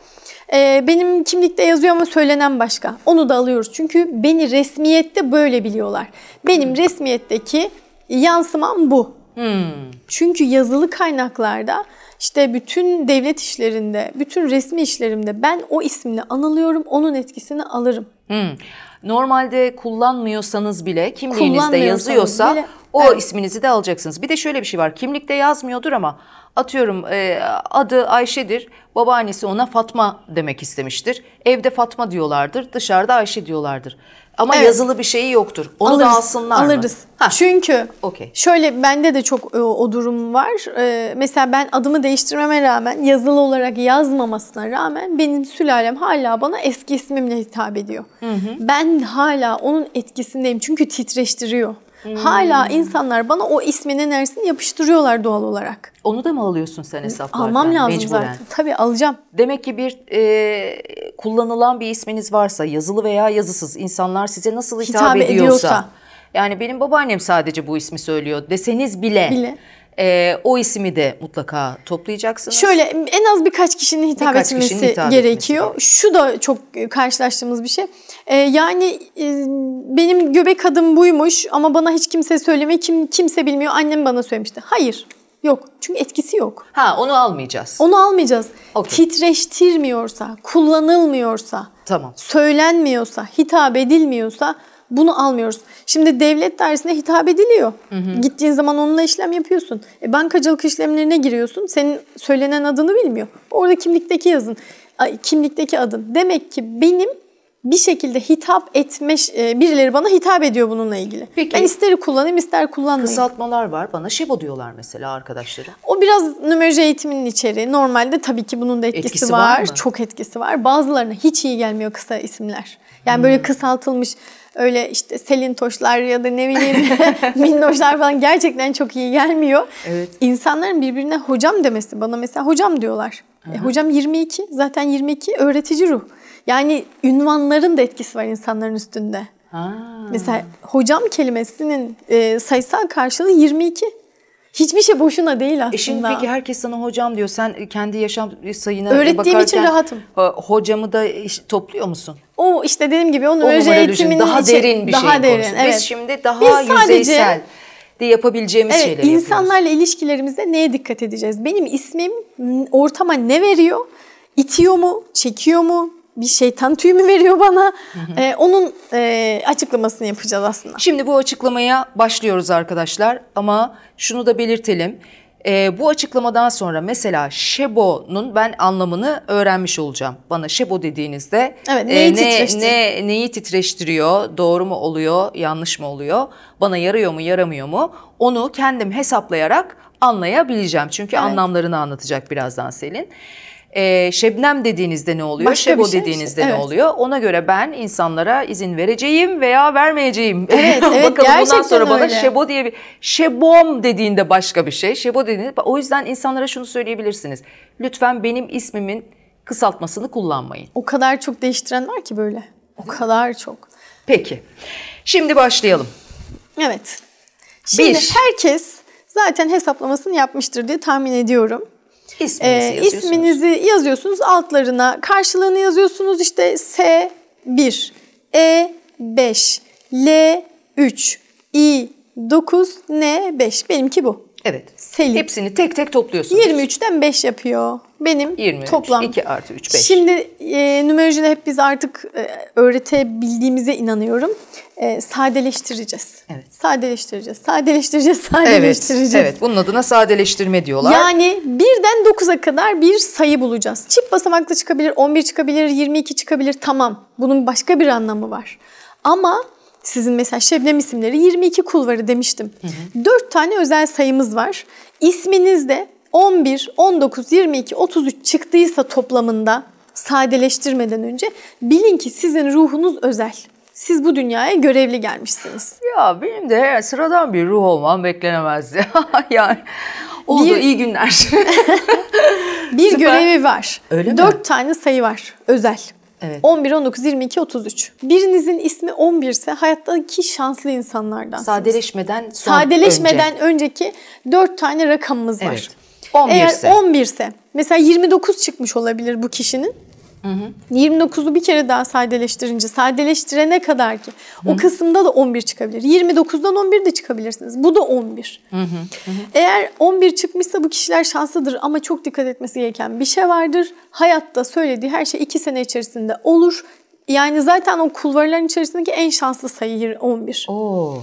Speaker 2: Ee, benim kimlikte yazıyor ama söylenen başka. Onu da alıyoruz. Çünkü beni resmiyette böyle biliyorlar. Benim hmm. resmiyetteki yansımam bu. Hmm. Çünkü yazılı kaynaklarda işte bütün devlet işlerinde, bütün resmi işlerimde ben o isimle anılıyorum, onun etkisini alırım. Hmm. Normalde kullanmıyorsanız bile kimliğinizde yazıyorsa bile o evet. isminizi
Speaker 1: de alacaksınız. Bir de şöyle bir şey var. Kimlikte yazmıyordur ama atıyorum e, adı Ayşe'dir. Babaannesi ona Fatma demek istemiştir. Evde Fatma diyorlardır. Dışarıda Ayşe diyorlardır. Ama evet. yazılı bir şeyi yoktur. Onu alırız, da alsınlar alırız. mı?
Speaker 2: Alırız. Çünkü okay. şöyle bende de çok o, e, o durum var. Ee, mesela ben adımı değiştirmeme rağmen yazılı olarak yazmamasına rağmen benim sülalem hala bana eski ismimle hitap ediyor. Hı hı. Ben hala onun etkisindeyim çünkü titreştiriyor. Hmm. Hala insanlar bana o ismin enerjisini yapıştırıyorlar doğal olarak.
Speaker 1: Onu da mı alıyorsun sen hesaplardan? Almam lazım mecburen. zaten. Tabii alacağım. Demek ki bir e, kullanılan bir isminiz varsa yazılı veya yazısız insanlar size nasıl hitap, hitap ediyorsa, ediyorsa. Yani benim babaannem sadece bu ismi söylüyor deseniz bile. Bile ee, o isimi de mutlaka toplayacaksınız. Şöyle
Speaker 2: en az birkaç kişinin hitap birkaç etmesi kişinin hitap gerekiyor. Etmesi. Şu da çok karşılaştığımız bir şey. E, yani e, benim göbek adım buymuş ama bana hiç kimse söylemiyor, kim, kimse bilmiyor, annem bana söylemişti. Hayır, yok. Çünkü etkisi yok. Ha onu almayacağız. Onu almayacağız. Okay. Titreştirmiyorsa, kullanılmıyorsa, tamam. söylenmiyorsa, hitap edilmiyorsa bunu almıyoruz. Şimdi devlet dairesine hitap ediliyor. Hı hı. Gittiğin zaman onunla işlem yapıyorsun. E, bankacılık işlemlerine giriyorsun. Senin söylenen adını bilmiyor. Orada kimlikteki yazın. Ay, kimlikteki adın. Demek ki benim bir şekilde hitap etme e, birileri bana hitap ediyor bununla ilgili. Peki, ben ister kullanayım ister kullanmayayım. Kısaltmalar var. Bana Şebo
Speaker 1: diyorlar mesela arkadaşları.
Speaker 2: O biraz numeroloji eğitiminin içeriği. Normalde tabii ki bunun da etkisi, etkisi var. var mı? Çok etkisi var. Bazılarına hiç iyi gelmiyor kısa isimler. Yani hmm. böyle kısaltılmış öyle işte Selin Toşlar ya da ne bileyim Minnoşlar falan gerçekten çok iyi gelmiyor. Evet. İnsanların birbirine hocam demesi bana mesela hocam diyorlar. E, hı -hı. E, hocam 22 zaten 22 öğretici ruh. Yani ünvanların da etkisi var insanların üstünde. Ha. Mesela hocam kelimesinin e, sayısal karşılığı 22. Hiçbir şey boşuna değil aslında. E şimdi peki
Speaker 1: herkes sana hocam diyor. Sen kendi yaşam sayına Öğrettiğim bakarken için rahatım. hocamı da topluyor musun?
Speaker 2: O işte dediğim gibi onun o eğitiminin daha için, şey, derin bir daha şey derin, evet. Biz şimdi daha Biz sadece, yüzeysel
Speaker 1: de yapabileceğimiz
Speaker 2: evet, şeyler yapıyoruz. İnsanlarla ilişkilerimizde neye dikkat edeceğiz? Benim ismim ortama ne veriyor? İtiyor mu? Çekiyor mu? bir şeytan tüyü mü veriyor bana? Hı ee, onun e, açıklamasını yapacağız aslında. Şimdi bu açıklamaya başlıyoruz arkadaşlar
Speaker 1: ama şunu da belirtelim. E, bu açıklamadan sonra mesela Şebo'nun ben anlamını öğrenmiş olacağım. Bana Şebo dediğinizde evet, e, neyi, e, ne, ne, neyi titreştiriyor, doğru mu oluyor, yanlış mı oluyor, bana yarıyor mu, yaramıyor mu? Onu kendim hesaplayarak anlayabileceğim. Çünkü evet. anlamlarını anlatacak birazdan Selin. E, Şebnem dediğinizde ne oluyor? Başka Şebo şey dediğinizde şey. ne evet. oluyor? Ona göre ben insanlara izin vereceğim veya vermeyeceğim. Evet, evet Bakalım bundan sonra öyle. bana Şebo diye bir Şebom dediğinde başka bir şey. Şebo dediğinde o yüzden insanlara şunu söyleyebilirsiniz. Lütfen benim ismimin kısaltmasını kullanmayın. O kadar çok değiştiren var ki böyle. O kadar çok. Peki. Şimdi başlayalım.
Speaker 2: Evet. Şimdi bir. herkes zaten hesaplamasını yapmıştır diye tahmin ediyorum. İsminizi, e, yazıyorsunuz. yazıyorsunuz altlarına karşılığını yazıyorsunuz işte S1, E5, L3, İ9, N5 benimki bu. Evet. Selim. Hepsini tek tek topluyorsunuz. 23'ten 5 yapıyor. Benim 23, toplam 2 artı 3, 5. Şimdi e, numerolojide hep biz artık e, öğretebildiğimize inanıyorum. E, sadeleştireceğiz. Evet. Sadeleştireceğiz, sadeleştireceğiz, sadeleştireceğiz. Evet, evet,
Speaker 1: bunun adına sadeleştirme diyorlar. Yani
Speaker 2: birden 9'a kadar bir sayı bulacağız. Çift basamaklı çıkabilir, 11 çıkabilir, 22 çıkabilir tamam. Bunun başka bir anlamı var. Ama sizin mesela Şebnem isimleri 22 kulvarı demiştim. Hı hı. 4 tane özel sayımız var. İsminiz de 11, 19, 22, 33 çıktıysa toplamında sadeleştirmeden önce bilin ki sizin ruhunuz özel. Siz bu dünyaya görevli gelmişsiniz.
Speaker 1: Ya benim de sıradan bir ruh olmam beklenemezdi.
Speaker 2: yani oldu bir, iyi günler. bir Süper. görevi var. Öyle 4 mi? tane sayı var özel. Evet. 11, 19, 22, 33. Birinizin ismi 11 ise hayattaki şanslı insanlardan. Sadeleşmeden son Sadeleşmeden önce. önceki 4 tane rakamımız var. 11 Eğer ise. 11 ise mesela 29 çıkmış olabilir bu kişinin. Hı hı. 29'u bir kere daha sadeleştirince sadeleştirene kadar ki hı. o kısımda da 11 çıkabilir. 29'dan 11 de çıkabilirsiniz. Bu da 11. Hı hı. Eğer 11 çıkmışsa bu kişiler şanslıdır ama çok dikkat etmesi gereken bir şey vardır. Hayatta söylediği her şey 2 sene içerisinde olur. Yani zaten o kulvarların içerisindeki en şanslı sayı 11. Oo.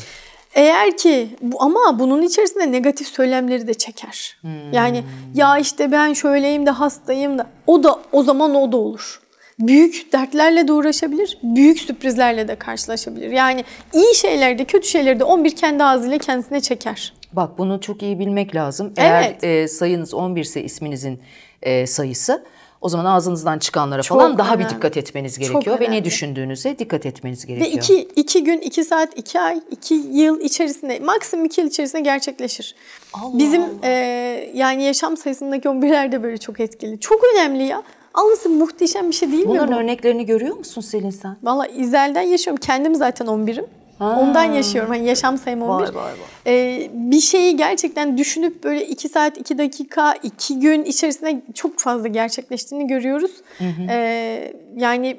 Speaker 2: Eğer ki bu, ama bunun içerisinde negatif söylemleri de çeker. Hmm. Yani ya işte ben şöyleyim de hastayım da o da o zaman o da olur. Büyük dertlerle de uğraşabilir, büyük sürprizlerle de karşılaşabilir. Yani iyi şeylerde, kötü şeylerde 11 kendi ağzıyla kendisine çeker.
Speaker 1: Bak bunu çok iyi bilmek lazım. Eğer evet. e, sayınız 11 ise isminizin e, sayısı o zaman ağzınızdan çıkanlara çok falan daha önemli. bir dikkat etmeniz gerekiyor ve ne düşündüğünüze dikkat etmeniz gerekiyor. Ve iki,
Speaker 2: iki gün, iki saat, iki ay, iki yıl içerisinde, maksimum iki yıl içerisinde gerçekleşir. Allah Bizim Allah. E, yani yaşam sayısındaki o de böyle çok etkili. Çok önemli ya. Allah'ın muhteşem bir şey değil Bunların mi bu? Bunların örneklerini görüyor musun Selin sen? Valla izelden yaşıyorum. Kendim zaten 11'im. Ha. Ondan yaşıyorum. Hani yaşam sayım 11. Vay vay vay. Ee, bir şeyi gerçekten düşünüp böyle 2 saat, 2 dakika, 2 gün içerisinde çok fazla gerçekleştiğini görüyoruz. Hı hı. Ee, yani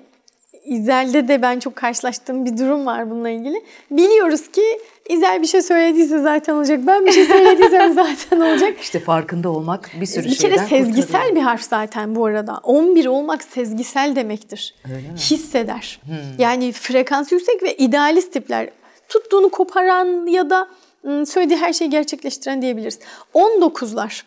Speaker 2: İzel'de de ben çok karşılaştığım bir durum var bununla ilgili. Biliyoruz ki İzel bir şey söylediyse zaten olacak. Ben bir şey söylediysem zaten olacak.
Speaker 1: İşte farkında olmak bir sürü bir şeyden Bir kere sezgisel kurtarıyor. bir
Speaker 2: harf zaten bu arada. 11 olmak sezgisel demektir. Öyle mi? Hisseder. Hmm. Yani frekansı yüksek ve idealist tipler. Tuttuğunu koparan ya da ıı, söylediği her şeyi gerçekleştiren diyebiliriz. 19'lar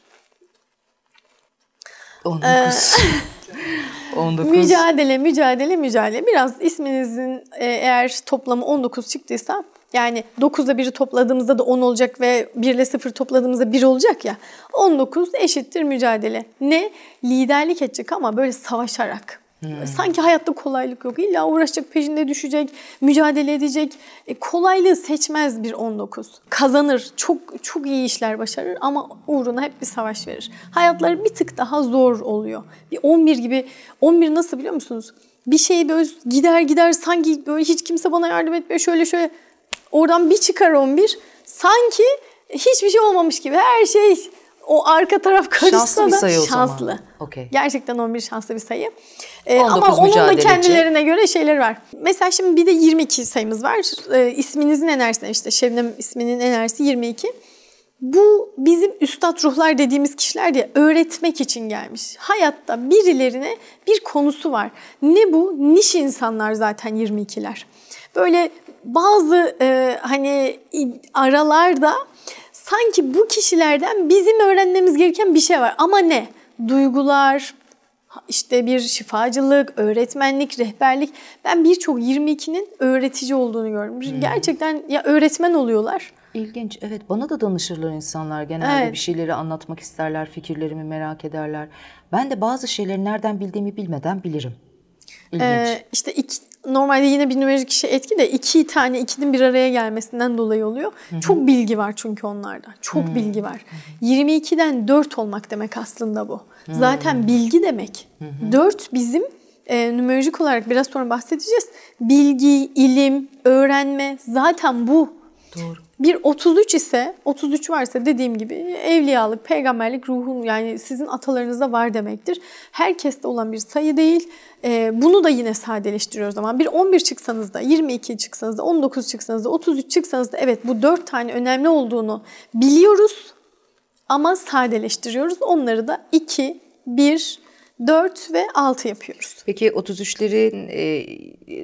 Speaker 2: 19. Ee,
Speaker 1: mücadele,
Speaker 2: mücadele, mücadele. Biraz isminizin e, eğer toplamı 19 çıktıysa yani 9'da 1'i topladığımızda da 10 olacak ve 1 ile 0 topladığımızda 1 olacak ya. 19 eşittir mücadele. Ne? Liderlik edecek ama böyle savaşarak. Hmm. Sanki hayatta kolaylık yok. İlla uğraşacak, peşinde düşecek, mücadele edecek. E, kolaylığı seçmez bir 19. Kazanır, çok çok iyi işler başarır ama uğruna hep bir savaş verir. Hayatları bir tık daha zor oluyor. Bir 11 gibi, 11 nasıl biliyor musunuz? Bir şey böyle gider gider sanki böyle hiç kimse bana yardım etmiyor şöyle şöyle. Oradan bir çıkar 11. Sanki hiçbir şey olmamış gibi her şey o arka taraf karışsa şanslı da bir sayı o şanslı. Zaman. Okay. Gerçekten 11 şanslı bir sayı. Ee, ama onun da kendilerine göre şeyler var. Mesela şimdi bir de 22 sayımız var. Ee, isminizin enerjisi işte Şebnem isminin enerjisi 22. Bu bizim üstad ruhlar dediğimiz kişiler diye öğretmek için gelmiş. Hayatta birilerine bir konusu var. Ne bu? Niş insanlar zaten 22'ler. Böyle bazı e, hani aralarda sanki bu kişilerden bizim öğrenmemiz gereken bir şey var. Ama ne? Duygular, işte bir şifacılık, öğretmenlik, rehberlik. Ben birçok 22'nin öğretici olduğunu gördüm. Hmm. Gerçekten ya öğretmen oluyorlar. İlginç. Evet bana da danışırlar
Speaker 1: insanlar. Genelde evet. bir şeyleri anlatmak isterler, fikirlerimi merak ederler. Ben de bazı şeyleri nereden bildiğimi bilmeden bilirim. İlginç. Ee,
Speaker 2: işte iki, normalde yine bir numerik işe etki de iki tane ikinin bir araya gelmesinden dolayı oluyor. Hı-hı. Çok bilgi var çünkü onlarda. Çok Hı-hı. bilgi var. Hı-hı. 22'den 4 olmak demek aslında bu. Hı-hı. Zaten bilgi demek. Hı-hı. 4 bizim e, numerolojik olarak biraz sonra bahsedeceğiz. Bilgi, ilim, öğrenme zaten bu. Doğru. Bir 33 ise, 33 varsa dediğim gibi evliyalık, peygamberlik ruhun yani sizin atalarınızda var demektir. Herkeste olan bir sayı değil. Ee, bunu da yine sadeleştiriyoruz zaman. Bir 11 çıksanız da, 22 çıksanız da, 19 çıksanız da, 33 çıksanız da evet bu 4 tane önemli olduğunu biliyoruz ama sadeleştiriyoruz. Onları da 2, 1,
Speaker 1: 4 ve 6 yapıyoruz. Peki 33'lerin e,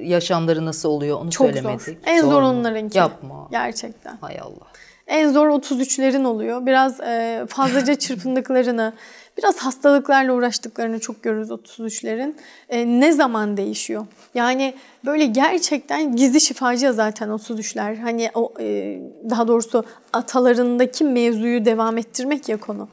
Speaker 1: yaşamları nasıl oluyor onu Çok söylemedik. Zor. En zor, zor onlarınki. Yapma.
Speaker 2: Gerçekten. Hay Allah. En zor 33'lerin oluyor. Biraz e, fazlaca çırpındıklarını, biraz hastalıklarla uğraştıklarını çok görürüz 33'lerin. E, ne zaman değişiyor? Yani böyle gerçekten gizli şifacı zaten 33'ler. Hani o e, daha doğrusu atalarındaki mevzuyu devam ettirmek ya konu.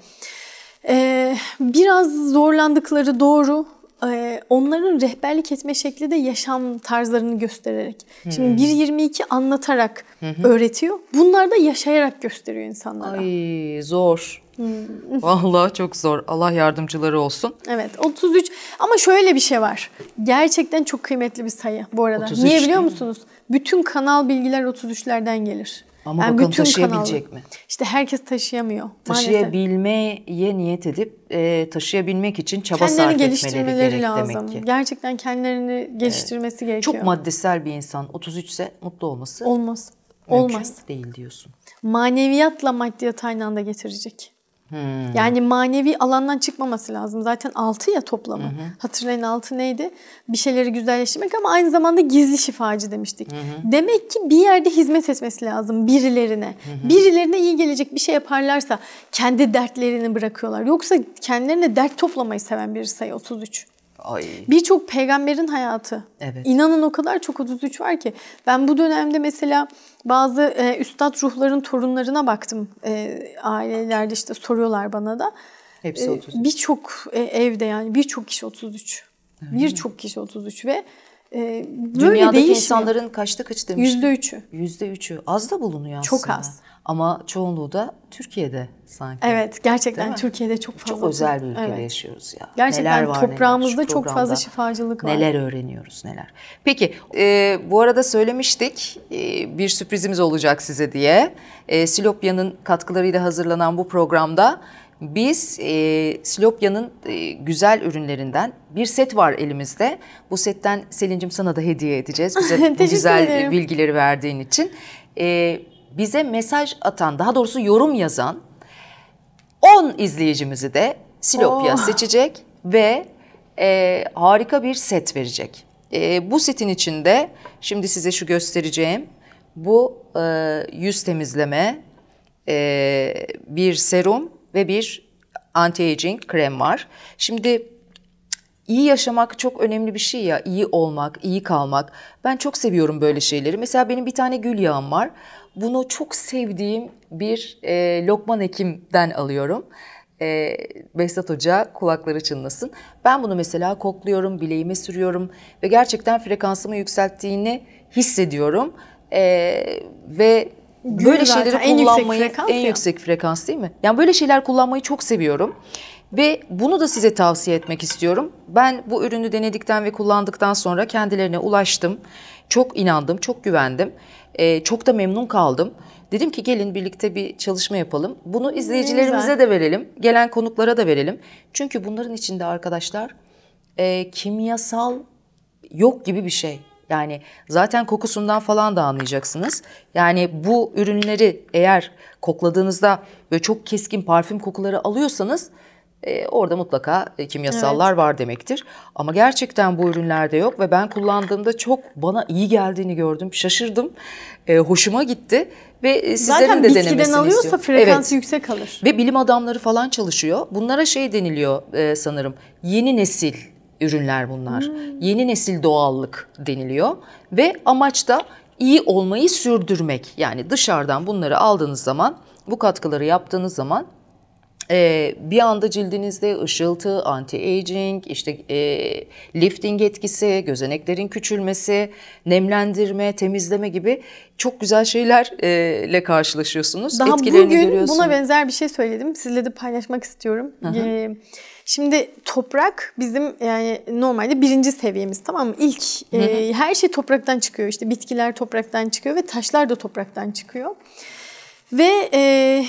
Speaker 2: Ee, biraz zorlandıkları doğru. Ee, onların rehberlik etme şekli de yaşam tarzlarını göstererek. Şimdi 1.22 hmm. anlatarak öğretiyor. Bunlar da yaşayarak gösteriyor insanlara.
Speaker 1: Ay zor.
Speaker 2: Hmm.
Speaker 1: Vallahi çok zor. Allah yardımcıları olsun.
Speaker 2: Evet 33 ama şöyle bir şey var. Gerçekten çok kıymetli bir sayı bu arada. Niye biliyor musunuz? Bütün kanal bilgiler 33'lerden gelir. Ama yani bakalım taşıyabilecek kanal, mi? İşte herkes taşıyamıyor. Taşıyabilmeye
Speaker 1: maalesef. niyet edip e, taşıyabilmek için çaba kendilerini sarf geliştirmeleri gerek lazım. demek ki.
Speaker 2: Gerçekten kendilerini geliştirmesi evet. gerekiyor. Çok
Speaker 1: maddesel bir insan 33 ise mutlu olması Olmaz. mümkün Olmaz. değil diyorsun.
Speaker 2: Maneviyatla maddiyat aynı anda getirecek. Hmm. Yani manevi alandan çıkmaması lazım. Zaten altı ya toplamı. Hmm. Hatırlayın altı neydi? Bir şeyleri güzelleştirmek ama aynı zamanda gizli şifacı demiştik. Hmm. Demek ki bir yerde hizmet etmesi lazım birilerine. Hmm. Birilerine iyi gelecek bir şey yaparlarsa kendi dertlerini bırakıyorlar. Yoksa kendilerine dert toplamayı seven bir sayı 33. Birçok peygamberin hayatı. Evet. İnanın o kadar çok 33 var ki. Ben bu dönemde mesela bazı e, üstad ruhların torunlarına baktım. E, ailelerde işte soruyorlar bana da. Hepsi 33. E, birçok e, evde yani birçok kişi 33. Birçok kişi 33 ve ee, böyle Dünyadaki insanların kaçta kaçı demiş? Yüzde
Speaker 1: üçü. Yüzde üçü. Az da bulunuyor aslında. Çok az. Ama çoğunluğu da Türkiye'de sanki. Evet gerçekten Türkiye'de çok fazla. Çok özel bir ülkede evet. yaşıyoruz ya. Gerçekten neler var, toprağımızda neler. çok fazla
Speaker 2: şifacılık var. Neler
Speaker 1: öğreniyoruz neler. Peki e, bu arada söylemiştik e, bir sürprizimiz olacak size diye. E, Silopya'nın katkılarıyla hazırlanan bu programda biz e, Slopya'nın e, güzel ürünlerinden bir set var elimizde. Bu setten Selin'cim sana da hediye edeceğiz. Bize bu güzel ederim. bilgileri verdiğin için. E, bize mesaj atan, daha doğrusu yorum yazan 10 izleyicimizi de Silopya oh. seçecek ve e, harika bir set verecek. E, bu setin içinde şimdi size şu göstereceğim. Bu e, yüz temizleme, e, bir serum ve bir anti-aging krem var. Şimdi iyi yaşamak çok önemli bir şey ya. İyi olmak, iyi kalmak. Ben çok seviyorum böyle şeyleri. Mesela benim bir tane gül yağım var. Bunu çok sevdiğim bir e, Lokman Ekim'den alıyorum. E, Behzat Hoca kulakları çınlasın. Ben bunu mesela kokluyorum, bileğime sürüyorum ve gerçekten frekansımı yükselttiğini hissediyorum. E, ve böyle şeyleri en kullanmayı yüksek en ya. yüksek frekans değil mi? Yani böyle şeyler kullanmayı çok seviyorum. Ve bunu da size tavsiye etmek istiyorum. Ben bu ürünü denedikten ve kullandıktan sonra kendilerine ulaştım. Çok inandım, çok güvendim. Ee, çok da memnun kaldım. Dedim ki gelin birlikte bir çalışma yapalım. Bunu izleyicilerimize de verelim. Gelen konuklara da verelim. Çünkü bunların içinde arkadaşlar e, kimyasal yok gibi bir şey. Yani zaten kokusundan falan da anlayacaksınız. Yani bu ürünleri eğer kokladığınızda ve çok keskin parfüm kokuları alıyorsanız e, orada mutlaka e, kimyasallar evet. var demektir. Ama gerçekten bu ürünlerde yok ve ben kullandığımda çok bana iyi geldiğini gördüm. Şaşırdım. E, hoşuma gitti ve e, sizlerin Zaten de denemesini istiyorum. Zaten alıyorsa frekansı
Speaker 2: evet. yüksek alır.
Speaker 1: Ve bilim adamları falan çalışıyor. Bunlara şey deniliyor e, sanırım. Yeni nesil ürünler bunlar. Hmm. Yeni nesil doğallık deniliyor ve amaç da iyi olmayı sürdürmek. Yani dışarıdan bunları aldığınız zaman, bu katkıları yaptığınız zaman ee, bir anda cildinizde ışıltı, anti-aging, işte e, lifting etkisi, gözeneklerin küçülmesi, nemlendirme, temizleme gibi çok güzel şeylerle e, karşılaşıyorsunuz. Daha Etkilerini bugün görüyorsunuz. buna
Speaker 2: benzer bir şey söyledim. Sizle de paylaşmak istiyorum. Hı hı. Ee, Şimdi toprak bizim yani normalde birinci seviyemiz tamam mı? İlk hı hı. E, her şey topraktan çıkıyor. İşte bitkiler topraktan çıkıyor ve taşlar da topraktan çıkıyor. Ve e,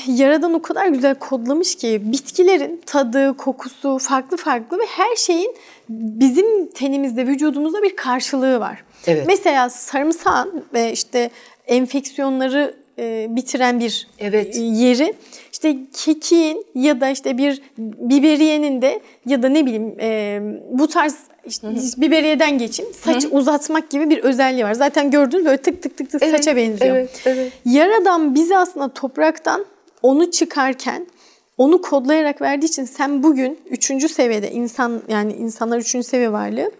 Speaker 2: Yaradan o kadar güzel kodlamış ki bitkilerin tadı, kokusu farklı farklı ve her şeyin bizim tenimizde, vücudumuzda bir karşılığı var. Evet. Mesela sarımsağın ve işte enfeksiyonları e, bitiren bir evet. E, yeri işte kekin ya da işte bir biberiyenin de ya da ne bileyim e, bu tarz işte Hı-hı. biberiyeden geçin saç Hı-hı. uzatmak gibi bir özelliği var. Zaten gördüğünüz böyle tık tık tık tık evet, saça benziyor. Evet, evet. Yaradan bizi aslında topraktan onu çıkarken onu kodlayarak verdiği için sen bugün üçüncü seviyede insan yani insanlar üçüncü seviye varlığı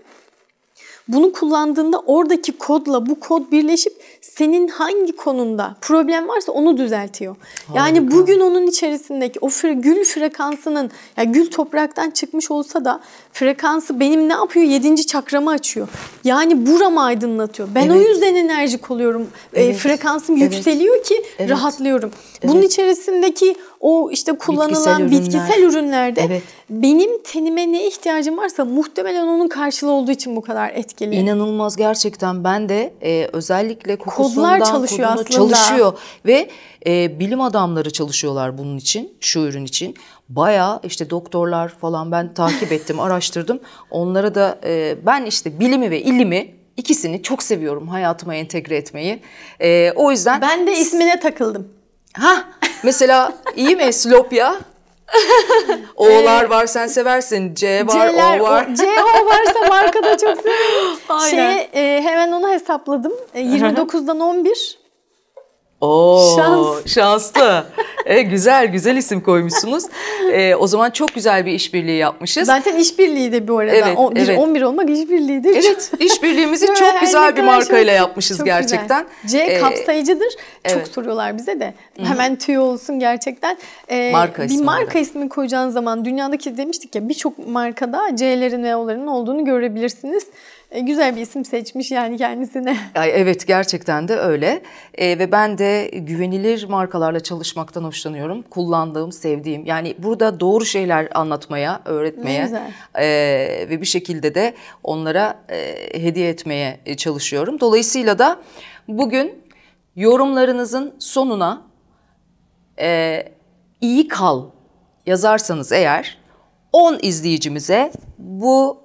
Speaker 2: bunu kullandığında oradaki kodla bu kod birleşip senin hangi konunda problem varsa onu düzeltiyor. Harika. Yani bugün onun içerisindeki o fre, gül frekansının yani gül topraktan çıkmış olsa da frekansı benim ne yapıyor? Yedinci çakramı açıyor. Yani buramı aydınlatıyor. Ben evet. o yüzden enerjik oluyorum. E, evet. E, frekansım evet. yükseliyor ki evet. rahatlıyorum. Evet. Bunun içerisindeki o işte kullanılan bitkisel, ürünler. bitkisel ürünlerde evet. benim tenime ne ihtiyacım varsa muhtemelen onun karşılığı olduğu için bu kadar etkili. İnanılmaz gerçekten. Ben de e, özellikle
Speaker 1: kokusundan Kodlar çalışıyor koduna, aslında. Çalışıyor ve e, bilim adamları çalışıyorlar bunun için, şu ürün için. Baya işte doktorlar falan ben takip ettim, araştırdım. Onlara da e, ben işte bilimi ve ilimi ikisini çok seviyorum hayatıma entegre etmeyi. Ee, o yüzden ben de ismine takıldım. Ha mesela iyi mi Slopya? O'lar ee, var sen seversin. C var, C'ler, O var. C,
Speaker 2: O varsa markada çok severim. Şey, e, hemen onu hesapladım. E, 29'dan 11
Speaker 1: Oo, Şans. Şanslı. e, güzel güzel isim koymuşsunuz. E, o zaman çok güzel bir işbirliği yapmışız.
Speaker 2: Zaten işbirliği de bu arada. Evet, o, bir, evet. 11 olmak işbirliğiydi. Evet işbirliğimizi çok güzel bir markayla yapmışız çok gerçekten. Güzel. C e, kapsayıcıdır. Ee, çok soruyorlar bize de. Hı-hı. Hemen tüy olsun gerçekten. Ee, marka bir marka olarak. ismi koyacağın zaman dünyadaki demiştik ya birçok markada C'lerin ve O'ların olduğunu görebilirsiniz. E, güzel bir isim seçmiş yani kendisine.
Speaker 1: Ay evet gerçekten de öyle. E, ve ben de güvenilir markalarla çalışmaktan hoşlanıyorum. Kullandığım, sevdiğim. Yani burada doğru şeyler anlatmaya, öğretmeye e, ve bir şekilde de onlara e, hediye etmeye e, çalışıyorum. Dolayısıyla da bugün yorumlarınızın sonuna e, iyi kal yazarsanız eğer 10 izleyicimize bu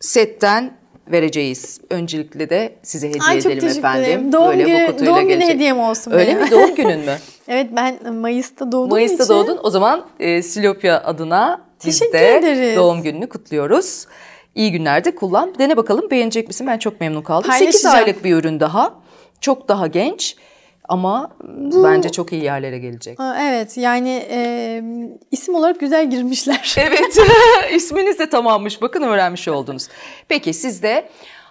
Speaker 1: setten vereceğiz. Öncelikle de size hediye Ay, edelim efendim. Ederim. Doğum Böyle günü, bu kutuyla doğum gelecek. günü hediyem olsun Öyle benim. mi? Doğum günün mü?
Speaker 2: evet ben Mayıs'ta doğdum. Mayıs'ta için. doğdun.
Speaker 1: O zaman e, Silopya adına biz de ederiz. doğum gününü kutluyoruz. İyi günlerde kullan. Dene bakalım beğenecek misin? Ben çok memnun kaldım. 8 aylık bir ürün daha. Çok daha genç. Ama Bu, bence çok iyi yerlere gelecek.
Speaker 2: Evet yani e, isim olarak güzel girmişler. evet
Speaker 1: isminiz de tamammış bakın öğrenmiş oldunuz. Peki siz de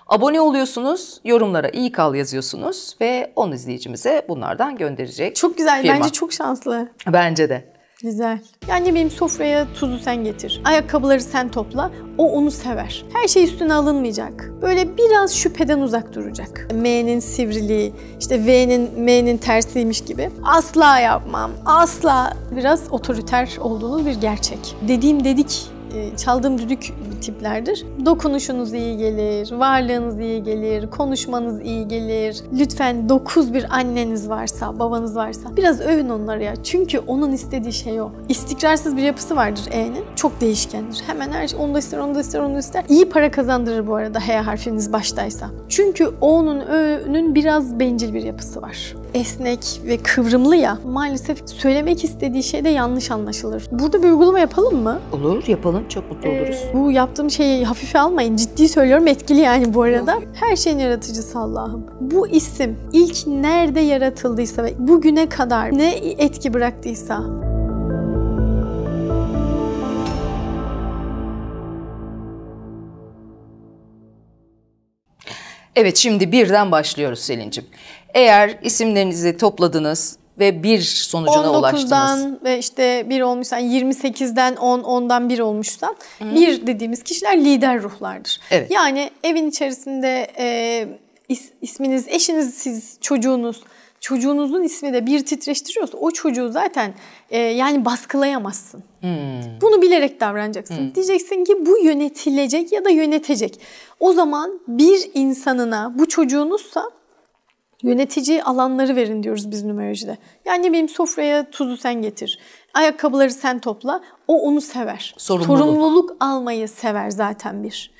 Speaker 1: abone oluyorsunuz yorumlara iyi kal yazıyorsunuz ve 10 izleyicimize bunlardan gönderecek Çok güzel firma. bence çok şanslı. Bence de.
Speaker 2: Güzel. Yani benim sofraya tuzu sen getir. Ayakkabıları sen topla. O onu sever. Her şey üstüne alınmayacak. Böyle biraz şüpheden uzak duracak. M'nin sivriliği, işte V'nin M'nin tersiymiş gibi. Asla yapmam. Asla biraz otoriter olduğunuz bir gerçek. Dediğim dedik e, çaldığım düdük tiplerdir. Dokunuşunuz iyi gelir, varlığınız iyi gelir, konuşmanız iyi gelir. Lütfen dokuz bir anneniz varsa, babanız varsa biraz övün onları ya. Çünkü onun istediği şey o. İstikrarsız bir yapısı vardır E'nin. Çok değişkendir. Hemen her şey onu da ister, onu da ister, onu da ister. İyi para kazandırır bu arada H harfiniz baştaysa. Çünkü O'nun, Ö'nün biraz bencil bir yapısı var esnek ve kıvrımlı ya. Maalesef söylemek istediği şey de yanlış anlaşılır. Burada bir uygulama yapalım mı?
Speaker 1: Olur yapalım. Çok mutlu ee, oluruz.
Speaker 2: Bu yaptığım şeyi hafife almayın. Ciddi söylüyorum etkili yani bu arada. Yok. Her şeyin yaratıcısı Allah'ım. Bu isim ilk nerede yaratıldıysa ve bugüne kadar ne etki bıraktıysa
Speaker 1: Evet şimdi birden başlıyoruz Selin'cim. Eğer isimlerinizi topladınız ve bir sonucuna 19'dan ulaştınız. 19'dan
Speaker 2: ve işte bir olmuşsan 28'den 10, 10'dan bir olmuşsan hmm. bir dediğimiz kişiler lider ruhlardır. Evet. Yani evin içerisinde e, is, isminiz, eşiniz, siz, çocuğunuz çocuğunuzun ismi de bir titreştiriyorsa o çocuğu zaten e, yani baskılayamazsın. Hmm. Bunu bilerek davranacaksın. Hmm. Diyeceksin ki bu yönetilecek ya da yönetecek. O zaman bir insanına bu çocuğunuzsa yönetici alanları verin diyoruz biz numerolojide. Yani benim sofraya tuzu sen getir. Ayakkabıları sen topla. O onu sever. Sorumluluk. Sorumluluk almayı sever zaten bir.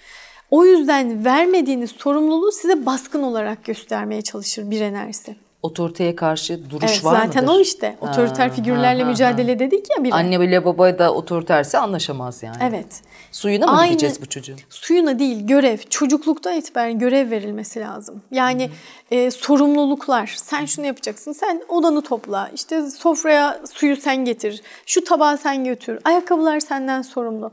Speaker 2: O yüzden vermediğiniz sorumluluğu size baskın olarak göstermeye çalışır bir enerjisi
Speaker 1: otoriteye karşı duruş evet, var zaten mıdır? Zaten o
Speaker 2: işte. Otoriter ha, figürlerle ha, mücadele ha. dedik ya bile. Anne
Speaker 1: bile baba da otoriterse anlaşamaz yani.
Speaker 2: Evet. Suyuna mı Aynı, gideceğiz bu çocuğun? Suyuna değil görev. Çocuklukta itibaren görev verilmesi lazım. Yani e, sorumluluklar. Sen şunu yapacaksın. Sen odanı topla. İşte sofraya suyu sen getir. Şu tabağı sen götür. Ayakkabılar senden sorumlu.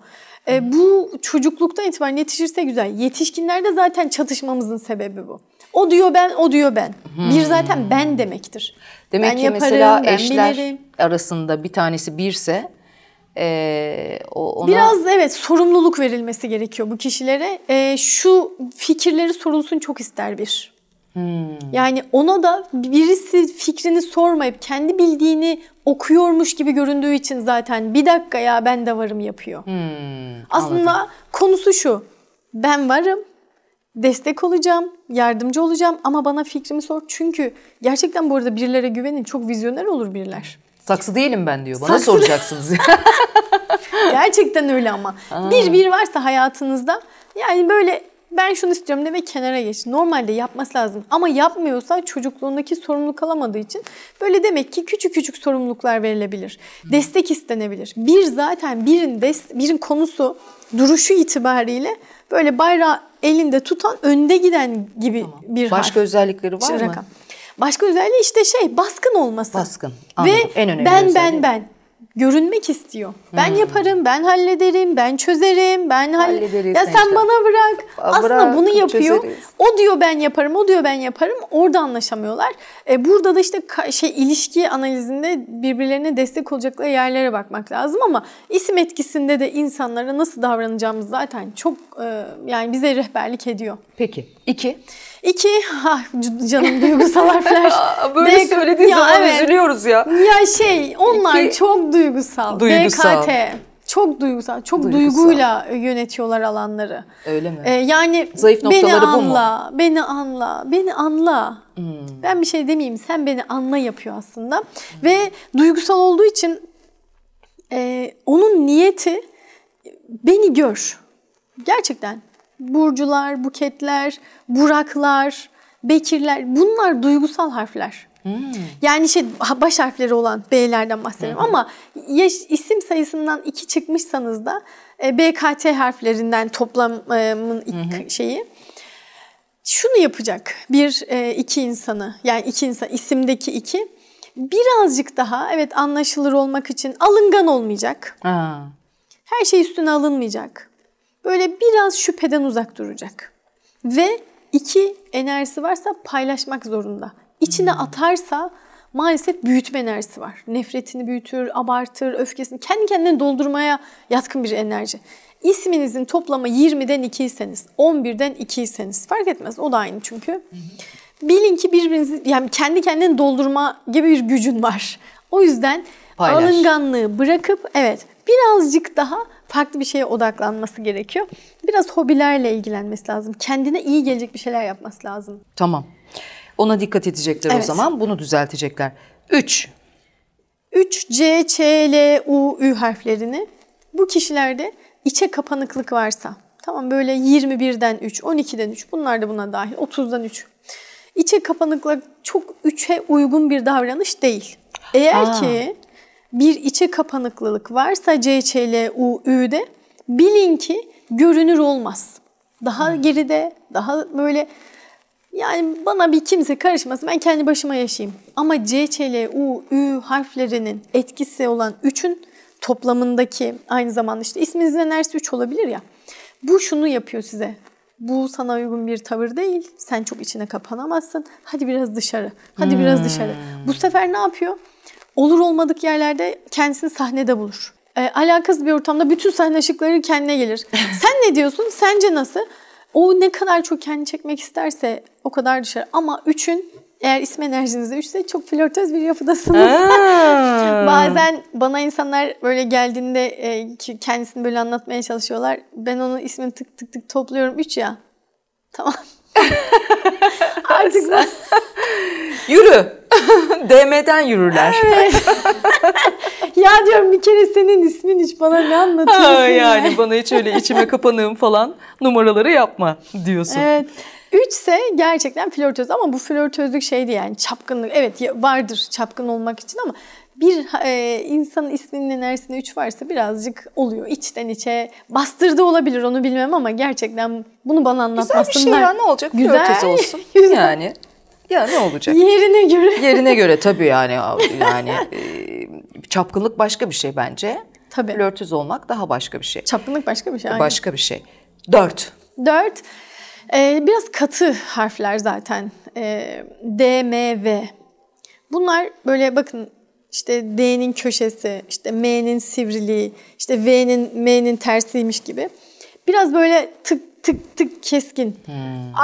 Speaker 2: E, bu çocukluktan itibaren yetişirse güzel. Yetişkinlerde zaten çatışmamızın sebebi bu. O diyor ben, o diyor ben. Hmm. Bir zaten ben demektir. Demek ben ki yaparım, mesela eşler bilirim.
Speaker 1: arasında bir tanesi birse ee, ona... Biraz
Speaker 2: evet sorumluluk verilmesi gerekiyor bu kişilere. Ee, şu fikirleri sorulsun çok ister bir. Hmm. Yani ona da birisi fikrini sormayıp kendi bildiğini okuyormuş gibi göründüğü için zaten bir dakika ya ben de varım yapıyor. Hmm, Aslında anladım. konusu şu ben varım destek olacağım, yardımcı olacağım ama bana fikrimi sor. Çünkü gerçekten bu arada birilere güvenin. Çok vizyoner olur biriler.
Speaker 1: Saksı değilim ben diyor. Bana Saksı... soracaksınız.
Speaker 2: gerçekten öyle ama. Aa. Bir bir varsa hayatınızda yani böyle ben şunu istiyorum de ve kenara geç. Normalde yapması lazım ama yapmıyorsa çocukluğundaki sorumluluk alamadığı için böyle demek ki küçük küçük sorumluluklar verilebilir. Hmm. Destek istenebilir. Bir zaten birin des, birin konusu duruşu itibariyle Böyle bayrağı elinde tutan önde giden gibi tamam. bir Başka harf. özellikleri var işte mı? Rakam. Başka özelliği işte şey baskın olması. Baskın. Anladım. Ve en önemli ben özelliği. ben ben görünmek istiyor. Ben hmm. yaparım, ben hallederim, ben çözerim, ben hall Ya sen işte. bana bırak. Aslında bunu yapıyor. Çözeriz. O diyor ben yaparım, o diyor ben yaparım. Orada anlaşamıyorlar. E, burada da işte şey ilişki analizinde birbirlerine destek olacakları yerlere bakmak lazım ama isim etkisinde de insanlara nasıl davranacağımız zaten çok e, yani bize rehberlik ediyor. Peki. iki İki, ah canım duygusal harfler. Böyle D, söylediği ya zaman evet. üzülüyoruz ya. Ya şey onlar İki, çok duygusal. duygusal. BKT. Çok duygusal, çok duygusal. duyguyla yönetiyorlar alanları. Öyle mi? Ee, yani zayıf beni anla, bu mu? Beni anla, beni anla. Hmm. Ben bir şey demeyeyim, sen beni anla yapıyor aslında. Hmm. Ve duygusal olduğu için e, onun niyeti beni gör. Gerçekten burcular, buketler, buraklar, bekirler bunlar duygusal harfler. Hmm. Yani şey baş harfleri olan B'lerden bahsediyorum hmm. ama yaş, isim sayısından iki çıkmışsanız da e, BKT harflerinden toplamın hmm. şeyi şunu yapacak bir e, iki insanı yani iki insan isimdeki iki birazcık daha evet anlaşılır olmak için alıngan olmayacak. Aa. Her şey üstüne alınmayacak böyle biraz şüpheden uzak duracak. Ve iki enerjisi varsa paylaşmak zorunda. İçine hmm. atarsa maalesef büyütme enerjisi var. Nefretini büyütür, abartır, öfkesini kendi kendine doldurmaya yatkın bir enerji. İsminizin toplamı 20'den 2 iseniz, 11'den 2 iseniz fark etmez. O da aynı çünkü. Bilin ki birbirinizi yani kendi kendini doldurma gibi bir gücün var. O yüzden Paylaş. alınganlığı bırakıp evet birazcık daha farklı bir şeye odaklanması gerekiyor. Biraz hobilerle ilgilenmesi lazım. Kendine iyi gelecek bir şeyler yapması lazım.
Speaker 1: Tamam. Ona dikkat edecekler evet. o zaman. Bunu düzeltecekler.
Speaker 2: 3. 3 C, Ç, L, U, Ü harflerini bu kişilerde içe kapanıklık varsa tamam böyle 21'den 3, 12'den 3 bunlar da buna dahil 30'dan 3. İçe kapanıklık çok 3'e uygun bir davranış değil. Eğer ha. ki bir içe kapanıklılık varsa C, Ç, L, U, Ü'de bilin ki görünür olmaz. Daha hmm. geride, daha böyle yani bana bir kimse karışmasın ben kendi başıma yaşayayım. Ama C, Ç, L, U, Ü harflerinin etkisi olan üçün toplamındaki aynı zamanda işte isminizin enerjisi 3 olabilir ya. Bu şunu yapıyor size. Bu sana uygun bir tavır değil. Sen çok içine kapanamazsın. Hadi biraz dışarı. Hadi hmm. biraz dışarı. Bu hmm. sefer ne yapıyor? olur olmadık yerlerde kendisini sahnede bulur. E, alakasız bir ortamda bütün sahne ışıkları kendine gelir. Sen ne diyorsun? Sence nasıl? O ne kadar çok kendi çekmek isterse o kadar dışarı. Ama üçün eğer isim enerjinizde üçse çok flörtöz bir yapıdasınız. Bazen bana insanlar böyle geldiğinde e, kendisini böyle anlatmaya çalışıyorlar. Ben onun ismini tık tık tık topluyorum. Üç ya. Tamam. Artık
Speaker 1: yürü. DM'den yürürler.
Speaker 2: ya diyorum bir kere senin ismin hiç bana ne anlatıyorsun? Ha, yani ya? bana hiç öyle içime
Speaker 1: kapanığım falan numaraları yapma diyorsun. Evet.
Speaker 2: Üçse gerçekten flörtöz ama bu flörtözlük şeydi yani çapkınlık. Evet vardır çapkın olmak için ama bir e, insanın isminin enerjisinde 3 varsa birazcık oluyor. İçten içe bastırdı olabilir onu bilmem ama gerçekten bunu bana anlatmasınlar. Güzel bir şey ya ne olacak? Güzel. olsun.
Speaker 1: Güzel. Yani.
Speaker 2: Ya ne olacak? Yerine
Speaker 1: göre. Yerine göre tabii yani. Yani e, çapkınlık başka bir şey bence. Tabii. Flörtöz olmak daha başka bir şey. Çapkınlık başka bir şey. Aynen. Başka bir şey. Dört.
Speaker 2: Dört. Ee, biraz katı harfler zaten. Ee, D, M, V. Bunlar böyle bakın işte D'nin köşesi, işte M'nin sivriliği, işte V'nin M'nin tersiymiş gibi. Biraz böyle tık tık tık keskin. Hmm.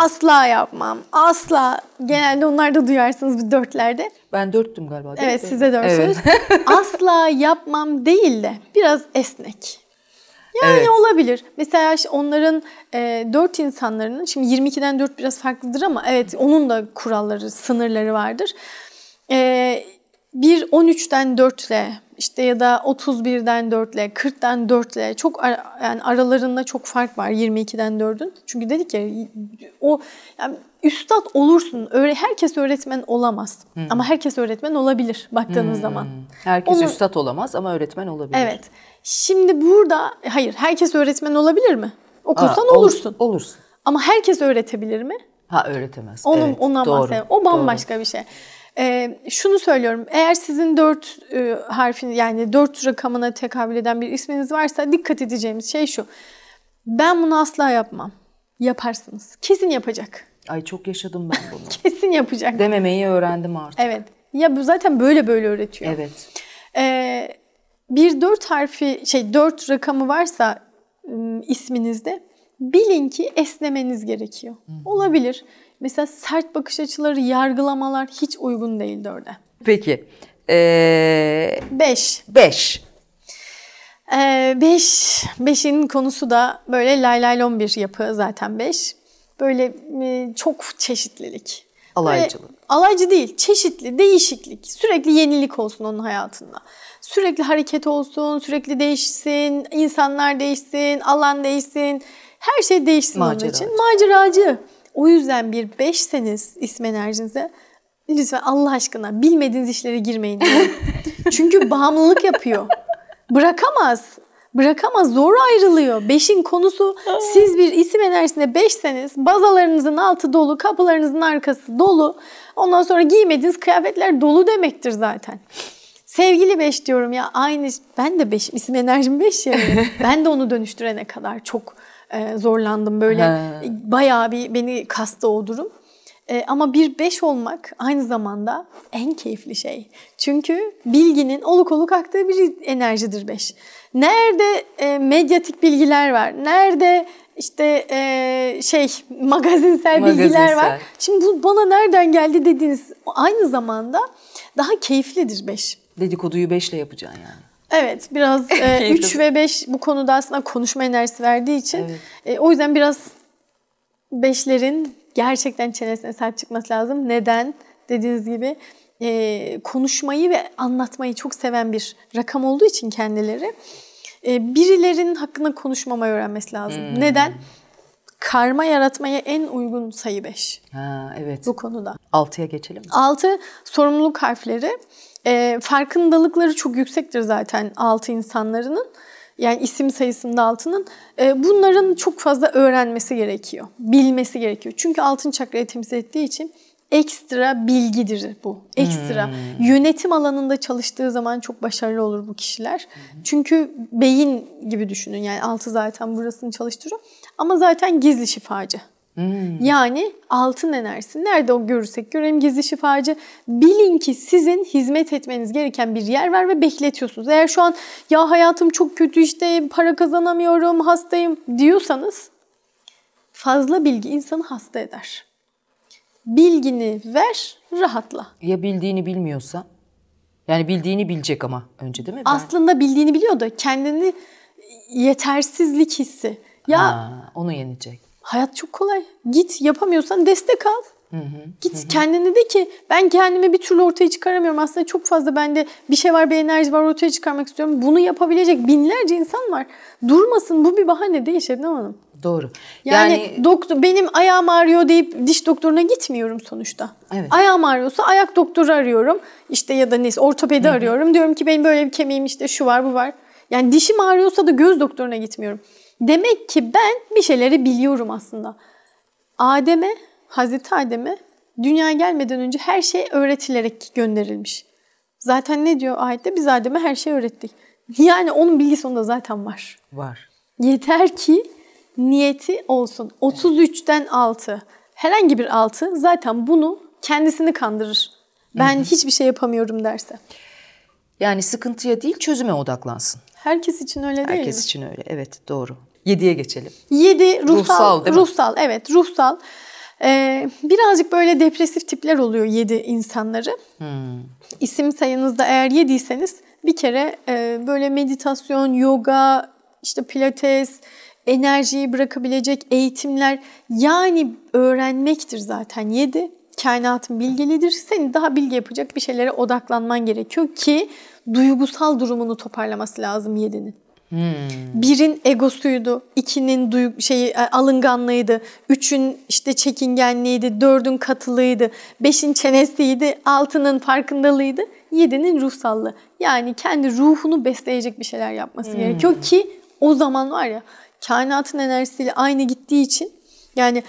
Speaker 2: Asla yapmam. Asla. Genelde onlar da duyarsınız bir dörtlerde. Ben dörttüm galiba. Evet mi? size dörtsünüz. Evet. Asla yapmam değil de biraz esnek. Yani evet. olabilir. Mesela işte onların e, 4 insanların, şimdi 22'den dört biraz farklıdır ama evet onun da kuralları, sınırları vardır. E, bir 13'ten 4'le işte ya da 31'den 4'le, 40'tan 4'le çok ar- yani aralarında çok fark var 22'den 4'ün. Çünkü dedik ya o yani üstad olursun. Öyle herkes öğretmen olamaz. Hmm. Ama herkes öğretmen olabilir baktığınız hmm. zaman.
Speaker 1: Herkes Onu, üstad olamaz ama öğretmen olabilir.
Speaker 2: Evet. Şimdi burada hayır herkes öğretmen olabilir mi? Okursan Aa, ol,
Speaker 1: olursun. Olursun.
Speaker 2: Ama herkes öğretebilir mi?
Speaker 1: Ha öğretemez. Onun evet, ona doğru, O bambaşka
Speaker 2: doğru. bir şey. E, şunu söylüyorum, eğer sizin dört e, harfin yani dört rakamına tekabül eden bir isminiz varsa dikkat edeceğimiz şey şu. Ben bunu asla yapmam. Yaparsınız. Kesin yapacak. Ay çok yaşadım ben bunu. Kesin yapacak. Dememeyi öğrendim artık. Evet. Ya bu zaten böyle böyle öğretiyor. Evet. Ee, bir dört harfi şey dört rakamı varsa isminizde bilin ki esnemeniz gerekiyor. Hı. Olabilir. Mesela sert bakış açıları, yargılamalar hiç uygun değil dörde. Peki. Ee, beş. Beş. Ee, beş. Beşin konusu da böyle lay laylon bir yapı zaten beş. Böyle e, çok çeşitlilik. Alaycılık. Böyle, alaycı değil, çeşitli, değişiklik. Sürekli yenilik olsun onun hayatında. Sürekli hareket olsun, sürekli değişsin, insanlar değişsin, alan değişsin. Her şey değişsin Maceracı. onun için. Maceracı o yüzden bir 5 seniz isim enerjinize lütfen Allah aşkına bilmediğiniz işlere girmeyin. Çünkü bağımlılık yapıyor. Bırakamaz. Bırakamaz. Zor ayrılıyor. Beşin konusu siz bir isim enerjisinde beşseniz bazalarınızın altı dolu, kapılarınızın arkası dolu. Ondan sonra giymediğiniz kıyafetler dolu demektir zaten. Sevgili beş diyorum ya aynı ben de beş isim enerjim beş ya. ben de onu dönüştürene kadar çok e, zorlandım. Böyle He. E, bayağı bir beni kastı o durum. E, ama bir beş olmak aynı zamanda en keyifli şey. Çünkü bilginin oluk oluk aktığı bir enerjidir beş. Nerede e, medyatik bilgiler var, nerede işte e, şey magazinsel, magazinsel bilgiler var. Şimdi bu bana nereden geldi dediğiniz aynı zamanda daha keyiflidir beş. Dedikoduyu beşle yapacaksın yani. Evet biraz e, ve 5 bu konuda aslında konuşma enerjisi verdiği için evet. e, o yüzden biraz 5'lerin gerçekten çenesine sahip çıkması lazım. Neden? Dediğiniz gibi e, konuşmayı ve anlatmayı çok seven bir rakam olduğu için kendileri e, birilerinin hakkında konuşmamayı öğrenmesi lazım. Hmm. Neden? Karma yaratmaya en uygun sayı 5. Ha, evet. Bu konuda.
Speaker 1: 6'ya geçelim.
Speaker 2: 6 sorumluluk harfleri. E, farkındalıkları çok yüksektir zaten altı insanların Yani isim sayısında altının. E, bunların çok fazla öğrenmesi gerekiyor. Bilmesi gerekiyor. Çünkü altın çakrayı temsil ettiği için ekstra bilgidir bu. Ekstra. Hmm. Yönetim alanında çalıştığı zaman çok başarılı olur bu kişiler. Hmm. Çünkü beyin gibi düşünün. Yani altı zaten burasını çalıştırıyor. Ama zaten gizli şifacı. Hmm. Yani altın enerjisi nerede o görürsek görelim gizli şifacı. Bilin ki sizin hizmet etmeniz gereken bir yer var ve bekletiyorsunuz. Eğer şu an ya hayatım çok kötü işte para kazanamıyorum hastayım diyorsanız fazla bilgi insanı hasta eder. Bilgini ver rahatla. Ya bildiğini bilmiyorsa?
Speaker 1: Yani bildiğini bilecek ama önce değil mi? Ben... Aslında
Speaker 2: bildiğini biliyor da kendini yetersizlik hissi. Ya ha, onu yenecek. Hayat çok kolay. Git yapamıyorsan destek al. Hı hı, Git hı. kendine de ki ben kendimi bir türlü ortaya çıkaramıyorum. Aslında çok fazla bende bir şey var, bir enerji var ortaya çıkarmak istiyorum. Bunu yapabilecek binlerce insan var. Durmasın bu bir bahane değil Şebnem Hanım. Doğru. Yani, yani doktor benim ayağım ağrıyor deyip diş doktoruna gitmiyorum sonuçta. Evet. Ayağım ağrıyorsa ayak doktoru arıyorum. İşte ya da neyse ortopedi hı hı. arıyorum. Diyorum ki benim böyle bir kemiğim işte şu var, bu var. Yani dişim ağrıyorsa da göz doktoruna gitmiyorum. Demek ki ben bir şeyleri biliyorum aslında. Adem'e, Hazreti Adem'e dünya gelmeden önce her şey öğretilerek gönderilmiş. Zaten ne diyor ayette? Biz Adem'e her şeyi öğrettik. Yani onun bilgisi onda zaten var. Var. Yeter ki niyeti olsun. 33'ten 6. Herhangi bir 6 zaten bunu kendisini kandırır. Ben hiçbir şey yapamıyorum derse.
Speaker 1: Yani sıkıntıya değil çözüme odaklansın.
Speaker 2: Herkes için öyle değil Herkes mi? için
Speaker 1: öyle evet doğru. 7'ye geçelim.
Speaker 2: 7 ruhsal, ruhsal, değil mi? ruhsal evet ruhsal. Ee, birazcık böyle depresif tipler oluyor 7 insanları. Hmm. İsim sayınızda eğer 7 bir kere e, böyle meditasyon, yoga, işte pilates, enerjiyi bırakabilecek eğitimler yani öğrenmektir zaten 7. Kainatın bilgelidir. Seni daha bilgi yapacak bir şeylere odaklanman gerekiyor ki duygusal durumunu toparlaması lazım 7'nin. Hmm. Birin egosuydu, ikinin duygu, şeyi e, alınganlığıydı, üçün işte çekingenliğiydi, dördün katılığıydı, beşin çenesiydi, altının farkındalığıydı, yedinin ruhsallığı. Yani kendi ruhunu besleyecek bir şeyler yapması hmm. gerekiyor ki o zaman var ya kainatın enerjisiyle aynı gittiği için yani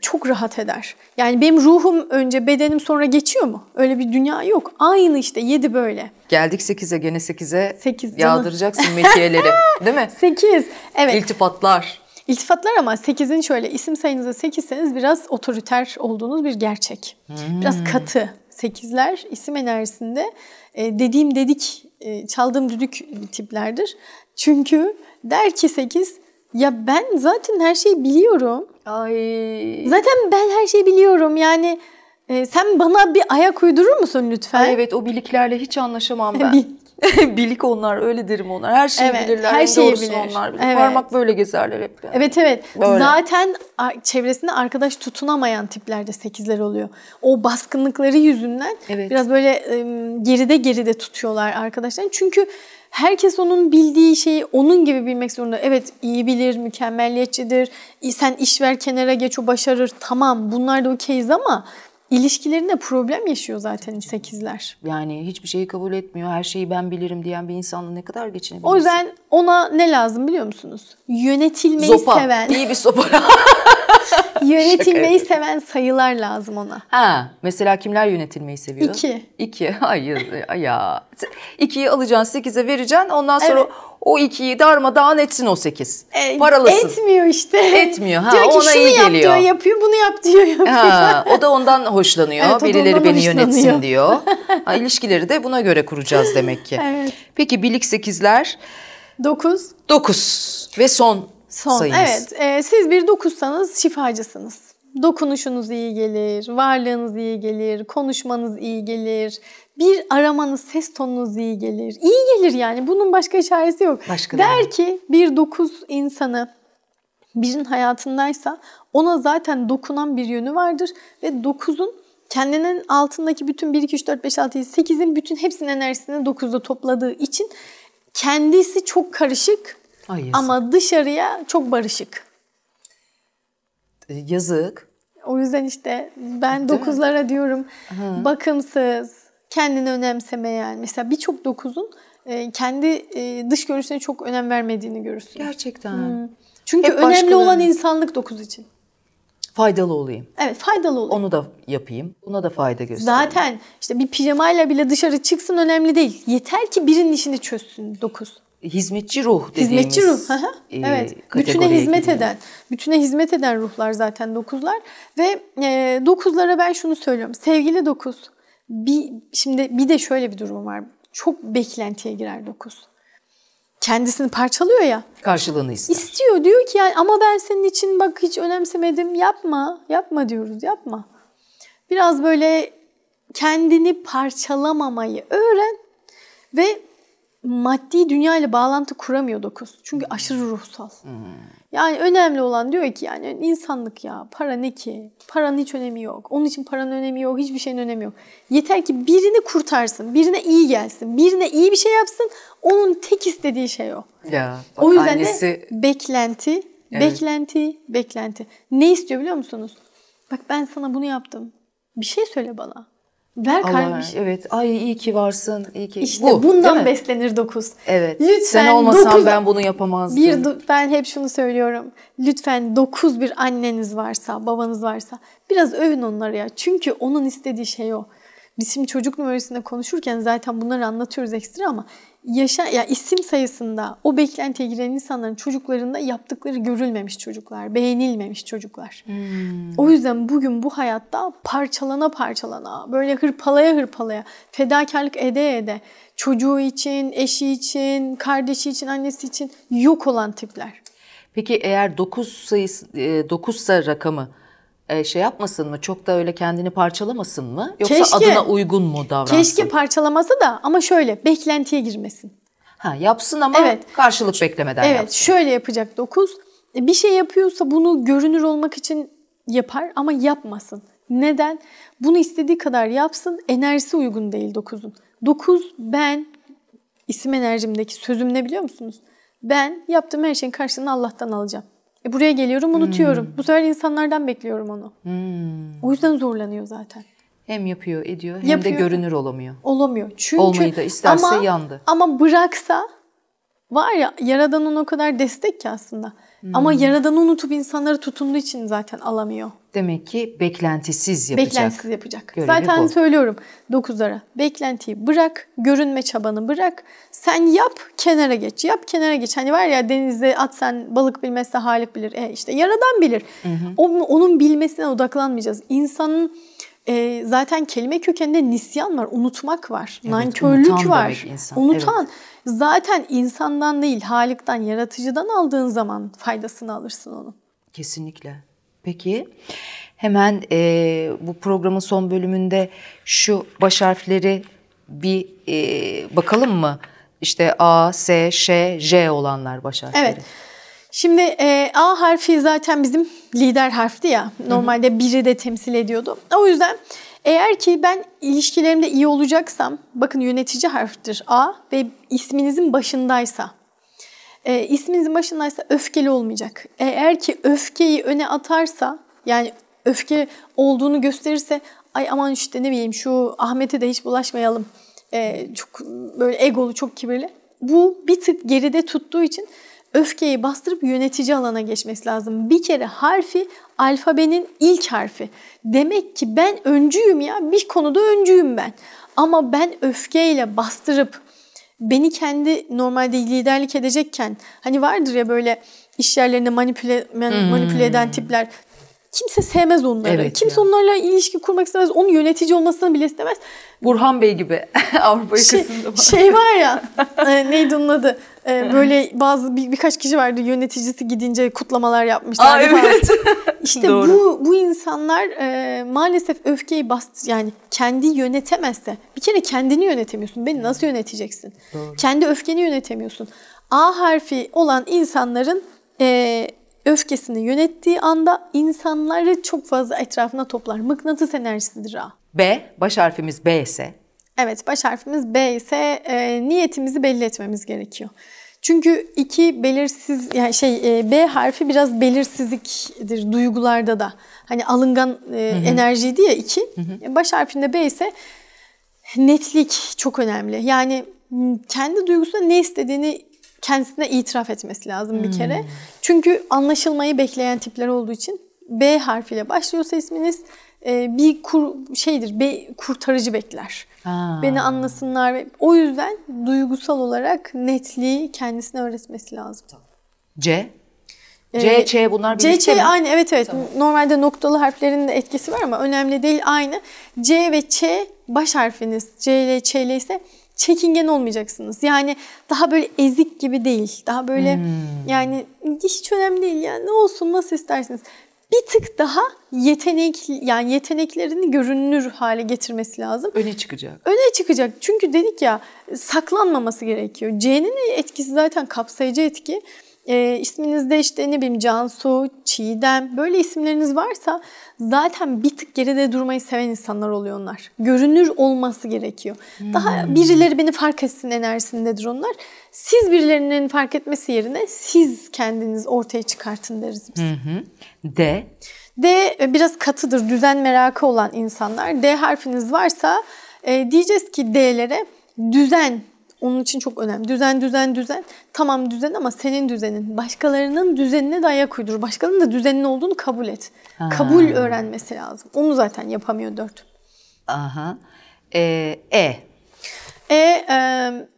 Speaker 2: çok rahat eder. Yani benim ruhum önce bedenim sonra geçiyor mu? Öyle bir dünya yok. Aynı işte yedi böyle.
Speaker 1: Geldik sekize gene sekize sekiz yağdıracaksın metiyeleri
Speaker 2: değil mi? Sekiz. evet. İltifatlar. İltifatlar ama sekizin şöyle isim sayınızı 8'seniz biraz otoriter olduğunuz bir gerçek. Hmm. Biraz katı. sekizler isim enerjisinde e, dediğim dedik, e, çaldığım düdük tiplerdir. Çünkü der ki sekiz ya ben zaten her şeyi biliyorum. Ay. Zaten ben her şeyi biliyorum yani. E, sen bana bir ayak uydurur musun lütfen? Ay evet o biliklerle hiç anlaşamam ben.
Speaker 1: Bilik onlar öyle derim onlar. Her şeyi evet, bilirler. Her şeyi bilir. onlar Evet. Parmak böyle gezerler hep. Yani. Evet evet. Böyle.
Speaker 2: Zaten çevresinde arkadaş tutunamayan tiplerde sekizler oluyor. O baskınlıkları yüzünden evet. biraz böyle geride geride tutuyorlar arkadaşlar Çünkü herkes onun bildiği şeyi onun gibi bilmek zorunda. Evet iyi bilir, mükemmelliyetçidir. Sen iş ver kenara geç o başarır. Tamam bunlar da okeyiz ama İlişkilerinde problem yaşıyor zaten sekizler. Yani hiçbir şeyi kabul etmiyor. Her şeyi ben bilirim diyen bir insanla ne kadar
Speaker 1: geçinebilirsin? O yüzden
Speaker 2: ona ne lazım biliyor musunuz? Yönetilmeyi sopa. seven. İyi bir sopa. yönetilmeyi seven sayılar lazım ona.
Speaker 1: Ha, mesela kimler yönetilmeyi seviyor? İki. İki. Hayır ya. İkiyi alacaksın sekize vereceksin. Ondan sonra evet o ikiyi darmadağın etsin o sekiz. E, Paralasın. Etmiyor
Speaker 2: işte. Etmiyor. Ha, diyor ki ona şunu iyi yap geliyor. diyor yapıyor bunu yap diyor yapıyor. Ha,
Speaker 1: o da ondan hoşlanıyor. Evet, Birileri ondan beni hoşlanıyor. yönetsin diyor. Ha, ilişkileri de buna göre kuracağız demek ki. evet. Peki bilik sekizler? Dokuz. Dokuz ve son, son sayımız.
Speaker 2: Evet e, siz bir dokuzsanız şifacısınız dokunuşunuz iyi gelir, varlığınız iyi gelir, konuşmanız iyi gelir, bir aramanız ses tonunuz iyi gelir. İyi gelir yani. Bunun başka çaresi yok. Başka Der ki bir dokuz insanı birinin hayatındaysa ona zaten dokunan bir yönü vardır ve dokuzun kendinin altındaki bütün 1, 2, 3, 4, 5, 6, 7, 8'in bütün hepsinin enerjisini dokuzda topladığı için kendisi çok karışık Ay ama dışarıya çok barışık. E, yazık. O yüzden işte ben Değil dokuzlara mi? diyorum Hı. bakımsız, kendini önemsemeye yani. Mesela birçok dokuzun e, kendi e, dış görünüşüne çok önem vermediğini görürsün. Gerçekten. Hmm. Çünkü Hep önemli olan insanlık dokuz için.
Speaker 1: Faydalı olayım.
Speaker 2: Evet faydalı olayım. Onu da
Speaker 1: yapayım. Buna da fayda göstereyim. Zaten
Speaker 2: işte bir pijamayla bile dışarı çıksın önemli değil. Yeter ki birinin işini çözsün dokuz.
Speaker 1: Hizmetçi
Speaker 2: ruh dediğimiz Hizmetçi ruh. Aha. E, evet. Bütüne hizmet gidiyor. eden. Bütüne hizmet eden ruhlar zaten dokuzlar. Ve e, dokuzlara ben şunu söylüyorum. Sevgili dokuz bir şimdi bir de şöyle bir durum var. Çok beklentiye girer dokuz. Kendisini parçalıyor ya. Karşılığını istiyor. İstiyor diyor ki yani ama ben senin için bak hiç önemsemedim. Yapma. Yapma diyoruz. Yapma. Biraz böyle kendini parçalamamayı öğren ve maddi dünya ile bağlantı kuramıyor dokuz. Çünkü hmm. aşırı ruhsal. Hmm. Yani önemli olan diyor ki yani insanlık ya para ne ki? Paranın hiç önemi yok. Onun için paranın önemi yok. Hiçbir şeyin önemi yok. Yeter ki birini kurtarsın. Birine iyi gelsin. Birine iyi bir şey yapsın. Onun tek istediği şey o.
Speaker 1: Ya, bak, o yüzden annesi... de
Speaker 2: beklenti, evet. beklenti, beklenti. Ne istiyor biliyor musunuz? Bak ben sana bunu yaptım. Bir şey söyle bana.
Speaker 1: Ver kalmış. Evet. Ay iyi ki varsın. İyi ki. İşte Bu, bundan beslenir dokuz. Evet. Lütfen Sen olmasan dokuz, ben bunu yapamazdım. Bir
Speaker 2: ben hep şunu söylüyorum. Lütfen dokuz bir anneniz varsa, babanız varsa biraz övün onları ya. Çünkü onun istediği şey o biz şimdi çocuk numarasında konuşurken zaten bunları anlatıyoruz ekstra ama yaşa ya isim sayısında o beklentiye giren insanların çocuklarında yaptıkları görülmemiş çocuklar, beğenilmemiş çocuklar. Hmm. O yüzden bugün bu hayatta parçalana parçalana, böyle hırpalaya hırpalaya, fedakarlık ede ede çocuğu için, eşi için, kardeşi için, annesi için yok olan tipler.
Speaker 1: Peki eğer 9 sayısı 9 e, rakamı e, şey yapmasın mı? Çok da öyle kendini parçalamasın mı? Yoksa keşke, adına uygun mu davransın? Keşke
Speaker 2: parçalamasa da ama şöyle beklentiye girmesin. Ha yapsın ama evet.
Speaker 1: karşılık beklemeden evet, yapsın.
Speaker 2: şöyle yapacak dokuz. E, bir şey yapıyorsa bunu görünür olmak için yapar ama yapmasın. Neden? Bunu istediği kadar yapsın. Enerjisi uygun değil dokuzun. Dokuz ben isim enerjimdeki sözüm ne biliyor musunuz? Ben yaptığım her şeyin karşılığını Allah'tan alacağım. E buraya geliyorum unutuyorum. Hmm. Bu sefer insanlardan bekliyorum onu.
Speaker 1: Hmm.
Speaker 2: O yüzden zorlanıyor zaten. Hem yapıyor, ediyor hem yapıyor. de görünür olamıyor. Olamıyor. Çünkü olmayı da isterse ama, yandı. Ama bıraksa var ya yaradanın o kadar destek ki aslında. Hmm. Ama yaradanı unutup insanları tutunduğu için zaten alamıyor. Demek
Speaker 1: ki beklentisiz yapacak. Beklentisiz
Speaker 2: yapacak. zaten bu. söylüyorum dokuzlara. Beklentiyi bırak, görünme çabanı bırak. Sen yap, kenara geç. Yap, kenara geç. Hani var ya denizde at sen balık bilmezse Halik bilir. E işte yaradan bilir. Hı hı. Onun, onun bilmesine odaklanmayacağız. İnsanın e, zaten kelime kökeninde nisyan var, unutmak var, evet, nankörlük var, insan. unutan. Evet. Zaten insandan değil, Halik'tan, yaratıcıdan aldığın zaman faydasını alırsın onun.
Speaker 1: Kesinlikle. Peki hemen e, bu programın son bölümünde şu baş harfleri bir e, bakalım mı? İşte A, S, Ş, J olanlar baş harfleri.
Speaker 2: Evet. Şimdi e, A harfi zaten bizim lider harfti ya. Normalde biri de temsil ediyordu. O yüzden eğer ki ben ilişkilerimde iyi olacaksam, bakın yönetici harftir A ve isminizin başındaysa, e, isminizin başındaysa öfkeli olmayacak. Eğer ki öfkeyi öne atarsa, yani öfke olduğunu gösterirse, ay aman işte ne bileyim şu Ahmet'e de hiç bulaşmayalım, e, çok böyle egolu, çok kibirli. Bu bir tık geride tuttuğu için öfkeyi bastırıp yönetici alana geçmesi lazım. Bir kere harfi alfabenin ilk harfi. Demek ki ben öncüyüm ya bir konuda öncüyüm ben. Ama ben öfkeyle bastırıp beni kendi normalde liderlik edecekken hani vardır ya böyle iş yerlerinde manipüle, hmm. manipüle eden tipler kimse sevmez onları. Evet, kimse ya. onlarla ilişki kurmak istemez. Onun yönetici olmasını bile istemez. Burhan Bey gibi Avrupa şey- yakasında. Şey, şey var ya e, neydi onun adı? E, böyle bazı bir, birkaç kişi vardı yöneticisi gidince kutlamalar yapmışlar. Aa, evet. İşte Doğru. bu bu insanlar e, maalesef öfkeyi bast yani kendi yönetemezse bir kere kendini yönetemiyorsun. Beni nasıl yöneteceksin? Doğru. Kendi öfkeni yönetemiyorsun. A harfi olan insanların e, öfkesini yönettiği anda insanları çok fazla etrafına toplar. Mıknatıs enerjisidir A.
Speaker 1: B, baş harfimiz B ise?
Speaker 2: Evet, baş harfimiz B ise e, niyetimizi belli etmemiz gerekiyor. Çünkü iki belirsiz yani şey e, B harfi biraz belirsizliktir duygularda da. Hani alıngan e, hı enerjiydi ya iki. Hı hı. Baş harfinde B ise netlik çok önemli. Yani kendi duygusunda ne istediğini kendisine itiraf etmesi lazım hmm. bir kere. Hmm. Çünkü anlaşılmayı bekleyen tipler olduğu için B harfiyle başlıyorsa isminiz e, bir kur, şeydir, bir kurtarıcı bekler. Ha. Beni anlasınlar ve o yüzden duygusal olarak netliği kendisine öğretmesi lazım. C e, C, C bunlar birlikte C, Ç mi? aynı evet evet. Tamam. Normalde noktalı harflerin de etkisi var ama önemli değil aynı. C ve Ç baş harfiniz. C ile Ç ile ise çekingen olmayacaksınız. Yani daha böyle ezik gibi değil. Daha böyle hmm. yani hiç önemli değil. Yani ne olsun nasıl istersiniz. Bir tık daha yetenek yani yeteneklerini görünür hale getirmesi lazım. Öne çıkacak. Öne çıkacak. Çünkü dedik ya saklanmaması gerekiyor. C'nin etkisi zaten kapsayıcı etki e, ee, isminizde işte ne bileyim Cansu, Çiğdem böyle isimleriniz varsa zaten bir tık geride durmayı seven insanlar oluyor onlar. Görünür olması gerekiyor. Hmm. Daha birileri beni fark etsin enerjisindedir onlar. Siz birilerinin fark etmesi yerine siz kendiniz ortaya çıkartın deriz
Speaker 1: biz. Hı D.
Speaker 2: D e, biraz katıdır. Düzen merakı olan insanlar. D harfiniz varsa e, diyeceğiz ki D'lere düzen onun için çok önemli. Düzen, düzen, düzen. Tamam düzen ama senin düzenin. Başkalarının düzenine de ayak uydur. Başkalarının da düzenin olduğunu kabul et. Ha. Kabul öğrenmesi lazım. Onu zaten yapamıyor dört. Aha.
Speaker 1: Ee, e.
Speaker 2: E, e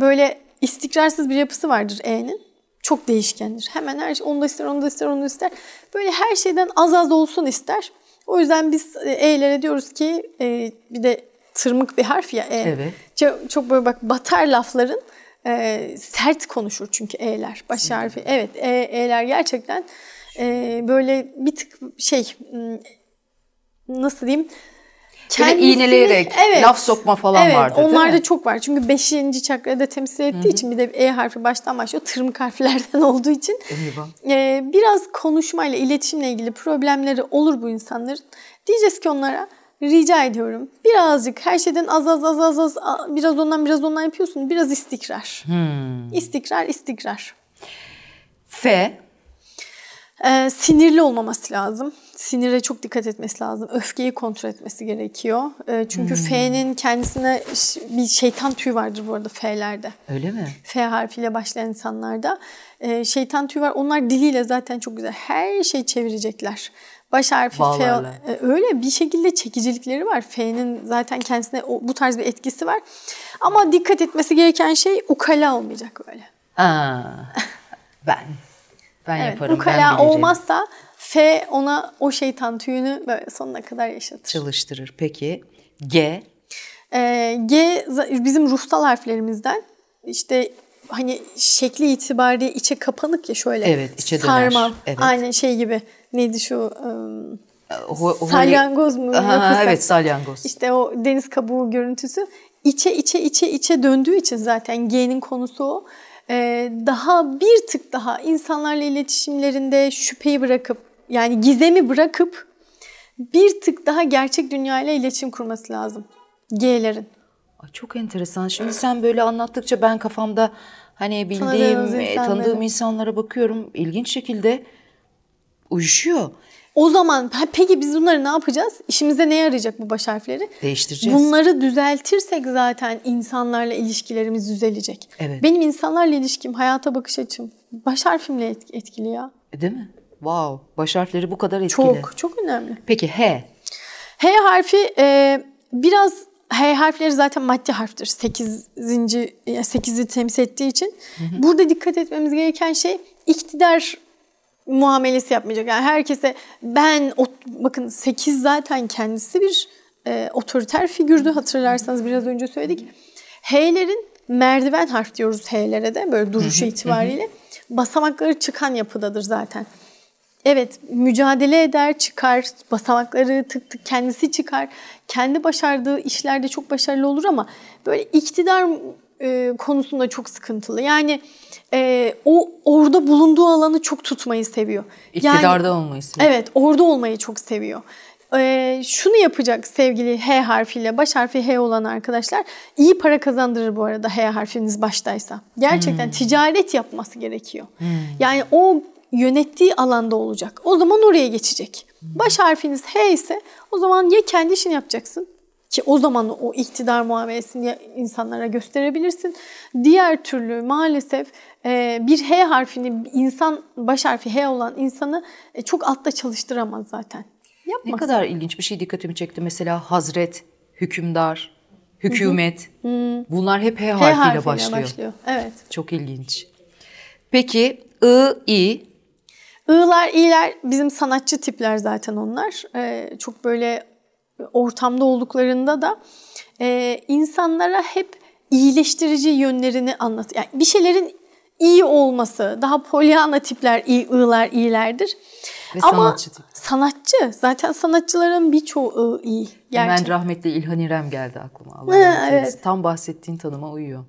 Speaker 2: böyle istikrarsız bir yapısı vardır E'nin. Çok değişkendir. Hemen her şey onu da ister, onu da ister, onu da ister. Böyle her şeyden az az olsun ister. O yüzden biz e, E'lere diyoruz ki e, bir de tırmık bir harf ya. E. Evet. Çok, çok böyle bak batar lafların e, sert konuşur çünkü e'ler. Baş harfi. Evet e, e'ler gerçekten e, böyle bir tık şey hmm, nasıl diyeyim
Speaker 1: Kendisini, Böyle iğneleyerek evet, laf sokma falan evet, vardı onlarda değil
Speaker 2: çok var. Çünkü 5. çakrayı da temsil ettiği Hı-hı. için bir de E harfi baştan başlıyor. Tırmık harflerden olduğu için. Ee, biraz konuşmayla, iletişimle ilgili problemleri olur bu insanların. Diyeceğiz ki onlara rica ediyorum. Birazcık her şeyden az az az az az biraz ondan biraz ondan yapıyorsun. Biraz istikrar. Hmm. İstikrar, istikrar. F ee, sinirli olmaması lazım. Sinire çok dikkat etmesi lazım. Öfkeyi kontrol etmesi gerekiyor. Ee, çünkü hmm. F'nin kendisine bir şeytan tüyü vardır bu arada F'lerde. Öyle mi? F harfiyle başlayan insanlarda. Ee, şeytan tüyü var. Onlar diliyle zaten çok güzel her şeyi çevirecekler baş harfi Bağlarla. F. E, öyle bir şekilde çekicilikleri var. F'nin zaten kendisine bu tarz bir etkisi var. Ama dikkat etmesi gereken şey ukala olmayacak böyle.
Speaker 1: Aa, ben. Ben evet, yaparım. Ukala ben olmazsa
Speaker 2: F ona o şeytan tüyünü böyle sonuna kadar yaşatır.
Speaker 1: Çalıştırır. Peki G?
Speaker 2: Ee, G bizim ruhsal harflerimizden. işte hani şekli itibariyle içe kapanık ya şöyle. Evet içe sarma, döner. Evet. Aynen şey gibi neydi şu um,
Speaker 1: salyangoz mu? Ha, evet salyangoz.
Speaker 2: İşte o deniz kabuğu görüntüsü içe içe içe içe döndüğü için zaten G'nin konusu o. Ee, daha bir tık daha insanlarla iletişimlerinde şüpheyi bırakıp yani gizemi bırakıp bir tık daha gerçek dünyayla iletişim kurması lazım G'lerin. Çok enteresan. Şimdi sen böyle anlattıkça ben kafamda hani bildiğim, e, tanıdığım insanlara bakıyorum. İlginç şekilde uyuşuyor. O zaman peki biz bunları ne yapacağız? İşimize ne yarayacak bu baş harfleri?
Speaker 1: Değiştireceğiz. Bunları
Speaker 2: düzeltirsek zaten insanlarla ilişkilerimiz düzelecek. Evet. Benim insanlarla ilişkim, hayata bakış açım baş harfimle etkili ya.
Speaker 1: E, değil mi? Wow. Baş harfleri bu kadar etkili. Çok,
Speaker 2: çok önemli. Peki H. H harfi e, biraz H harfleri zaten maddi harftir. 8. 8'i temsil ettiği için. Hı hı. Burada dikkat etmemiz gereken şey iktidar muamelesi yapmayacak. Yani herkese ben bakın 8 zaten kendisi bir e, otoriter figürdü hatırlarsanız biraz önce söyledik. H'lerin merdiven harf diyoruz H'lere de böyle duruşu itibariyle. Basamakları çıkan yapıdadır zaten. Evet mücadele eder, çıkar, basamakları tık tık kendisi çıkar. Kendi başardığı işlerde çok başarılı olur ama böyle iktidar e, konusunda çok sıkıntılı. Yani e, o orada bulunduğu alanı çok tutmayı seviyor. İktidarda yani, olmayı seviyor. Evet orada olmayı çok seviyor. Ee, şunu yapacak sevgili H harfiyle baş harfi H olan arkadaşlar iyi para kazandırır bu arada H harfiniz baştaysa. Gerçekten hmm. ticaret yapması gerekiyor. Hmm. Yani o yönettiği alanda olacak. O zaman oraya geçecek. Hmm. Baş harfiniz H ise o zaman ya kendi işini yapacaksın ki o zaman o iktidar muamelesini insanlara gösterebilirsin. Diğer türlü maalesef bir H harfini insan baş harfi H olan insanı e, çok altta çalıştıramaz zaten.
Speaker 1: Yapmaz. Ne kadar ilginç bir şey dikkatimi çekti. Mesela Hazret, hükümdar,
Speaker 2: hükümet. Hı hı.
Speaker 1: Bunlar hep H, H harfiyle, başlıyor. başlıyor. Evet. Çok ilginç.
Speaker 2: Peki I, İ I'lar, İ'ler bizim sanatçı tipler zaten onlar. Ee, çok böyle ortamda olduklarında da e, insanlara hep iyileştirici yönlerini anlat. Yani bir şeylerin iyi olması, daha polyana tipler, iyi, ığlar iyilerdir. Ve Ama sanatçı tipi. Sanatçı. Zaten sanatçıların birçoğu ıı, iyi. Gerçekten. Hemen rahmetli İlhan İrem geldi aklıma. Allah ha, evet. Tam bahsettiğin tanıma uyuyor.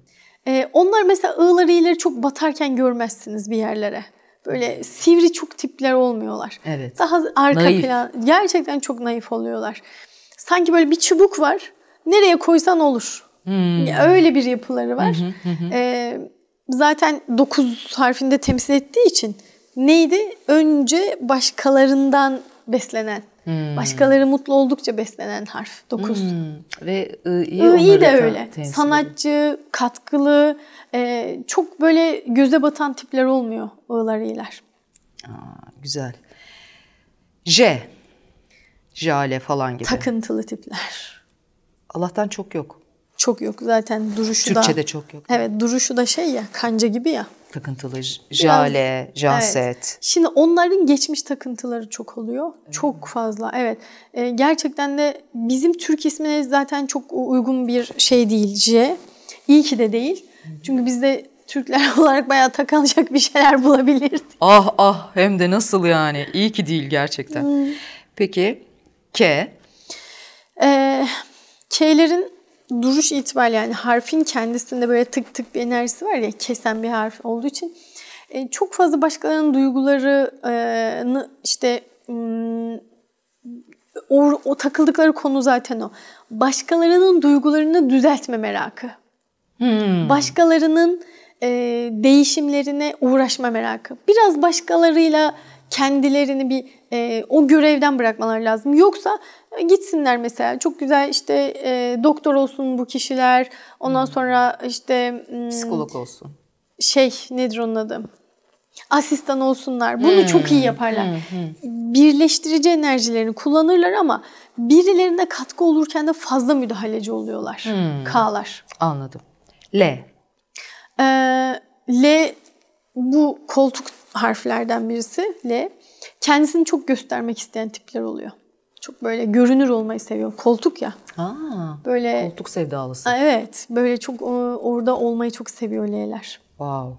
Speaker 2: Ee, onlar mesela ığları iyileri çok batarken görmezsiniz bir yerlere. Böyle sivri çok tipler olmuyorlar. Evet. Daha arka naif. plan. Gerçekten çok naif oluyorlar sanki böyle bir çubuk var. Nereye koysan olur.
Speaker 1: Hmm. Öyle
Speaker 2: bir yapıları var. Hı hı hı. Ee, zaten dokuz harfinde temsil ettiği için neydi? Önce başkalarından beslenen. Hmm. Başkaları mutlu oldukça beslenen harf 9. Hmm.
Speaker 1: Ve ı, iyi, de öyle. Sanatçı,
Speaker 2: katkılı, e, çok böyle göze batan tipler olmuyor ı'lar i'ler.
Speaker 1: güzel. J. Jale falan gibi. Takıntılı
Speaker 2: tipler. Allah'tan çok yok. Çok yok zaten duruşu Türkçe'de da. Türkçe'de çok yok. Evet duruşu da şey ya kanca gibi ya.
Speaker 1: Takıntılı, jale, Biraz, janset. Evet.
Speaker 2: Şimdi onların geçmiş takıntıları çok oluyor. Evet. Çok fazla evet. Ee, gerçekten de bizim Türk ismine zaten çok uygun bir şey değil J. İyi ki de değil. Çünkü biz de Türkler olarak bayağı takılacak bir şeyler bulabilirdik.
Speaker 1: Ah ah hem de nasıl yani. İyi ki değil gerçekten.
Speaker 2: Hmm. Peki K. Ee, K'lerin duruş itibariyle yani harfin kendisinde böyle tık tık bir enerjisi var ya kesen bir harf olduğu için e, çok fazla başkalarının duygularını e, işte hmm, o, o takıldıkları konu zaten o. Başkalarının duygularını düzeltme merakı. Hmm. Başkalarının e, değişimlerine uğraşma merakı. Biraz başkalarıyla kendilerini bir e, o görevden bırakmalar lazım. Yoksa e, gitsinler mesela çok güzel işte e, doktor olsun bu kişiler ondan hmm. sonra işte hmm, psikolog olsun. Şey nedir onun adı? Asistan olsunlar. Bunu hmm. çok iyi yaparlar. Hmm. hmm. Birleştirici enerjilerini kullanırlar ama birilerine katkı olurken de fazla müdahaleci oluyorlar. Hmm. K'lar.
Speaker 1: Anladım. L.
Speaker 2: Ee, L bu koltuk harflerden birisi L kendisini çok göstermek isteyen tipler oluyor. Çok böyle görünür olmayı seviyor. Koltuk ya. Ha, böyle
Speaker 1: koltuk sevdalısı.
Speaker 2: Evet. Böyle çok orada olmayı çok seviyor Leyler Wow.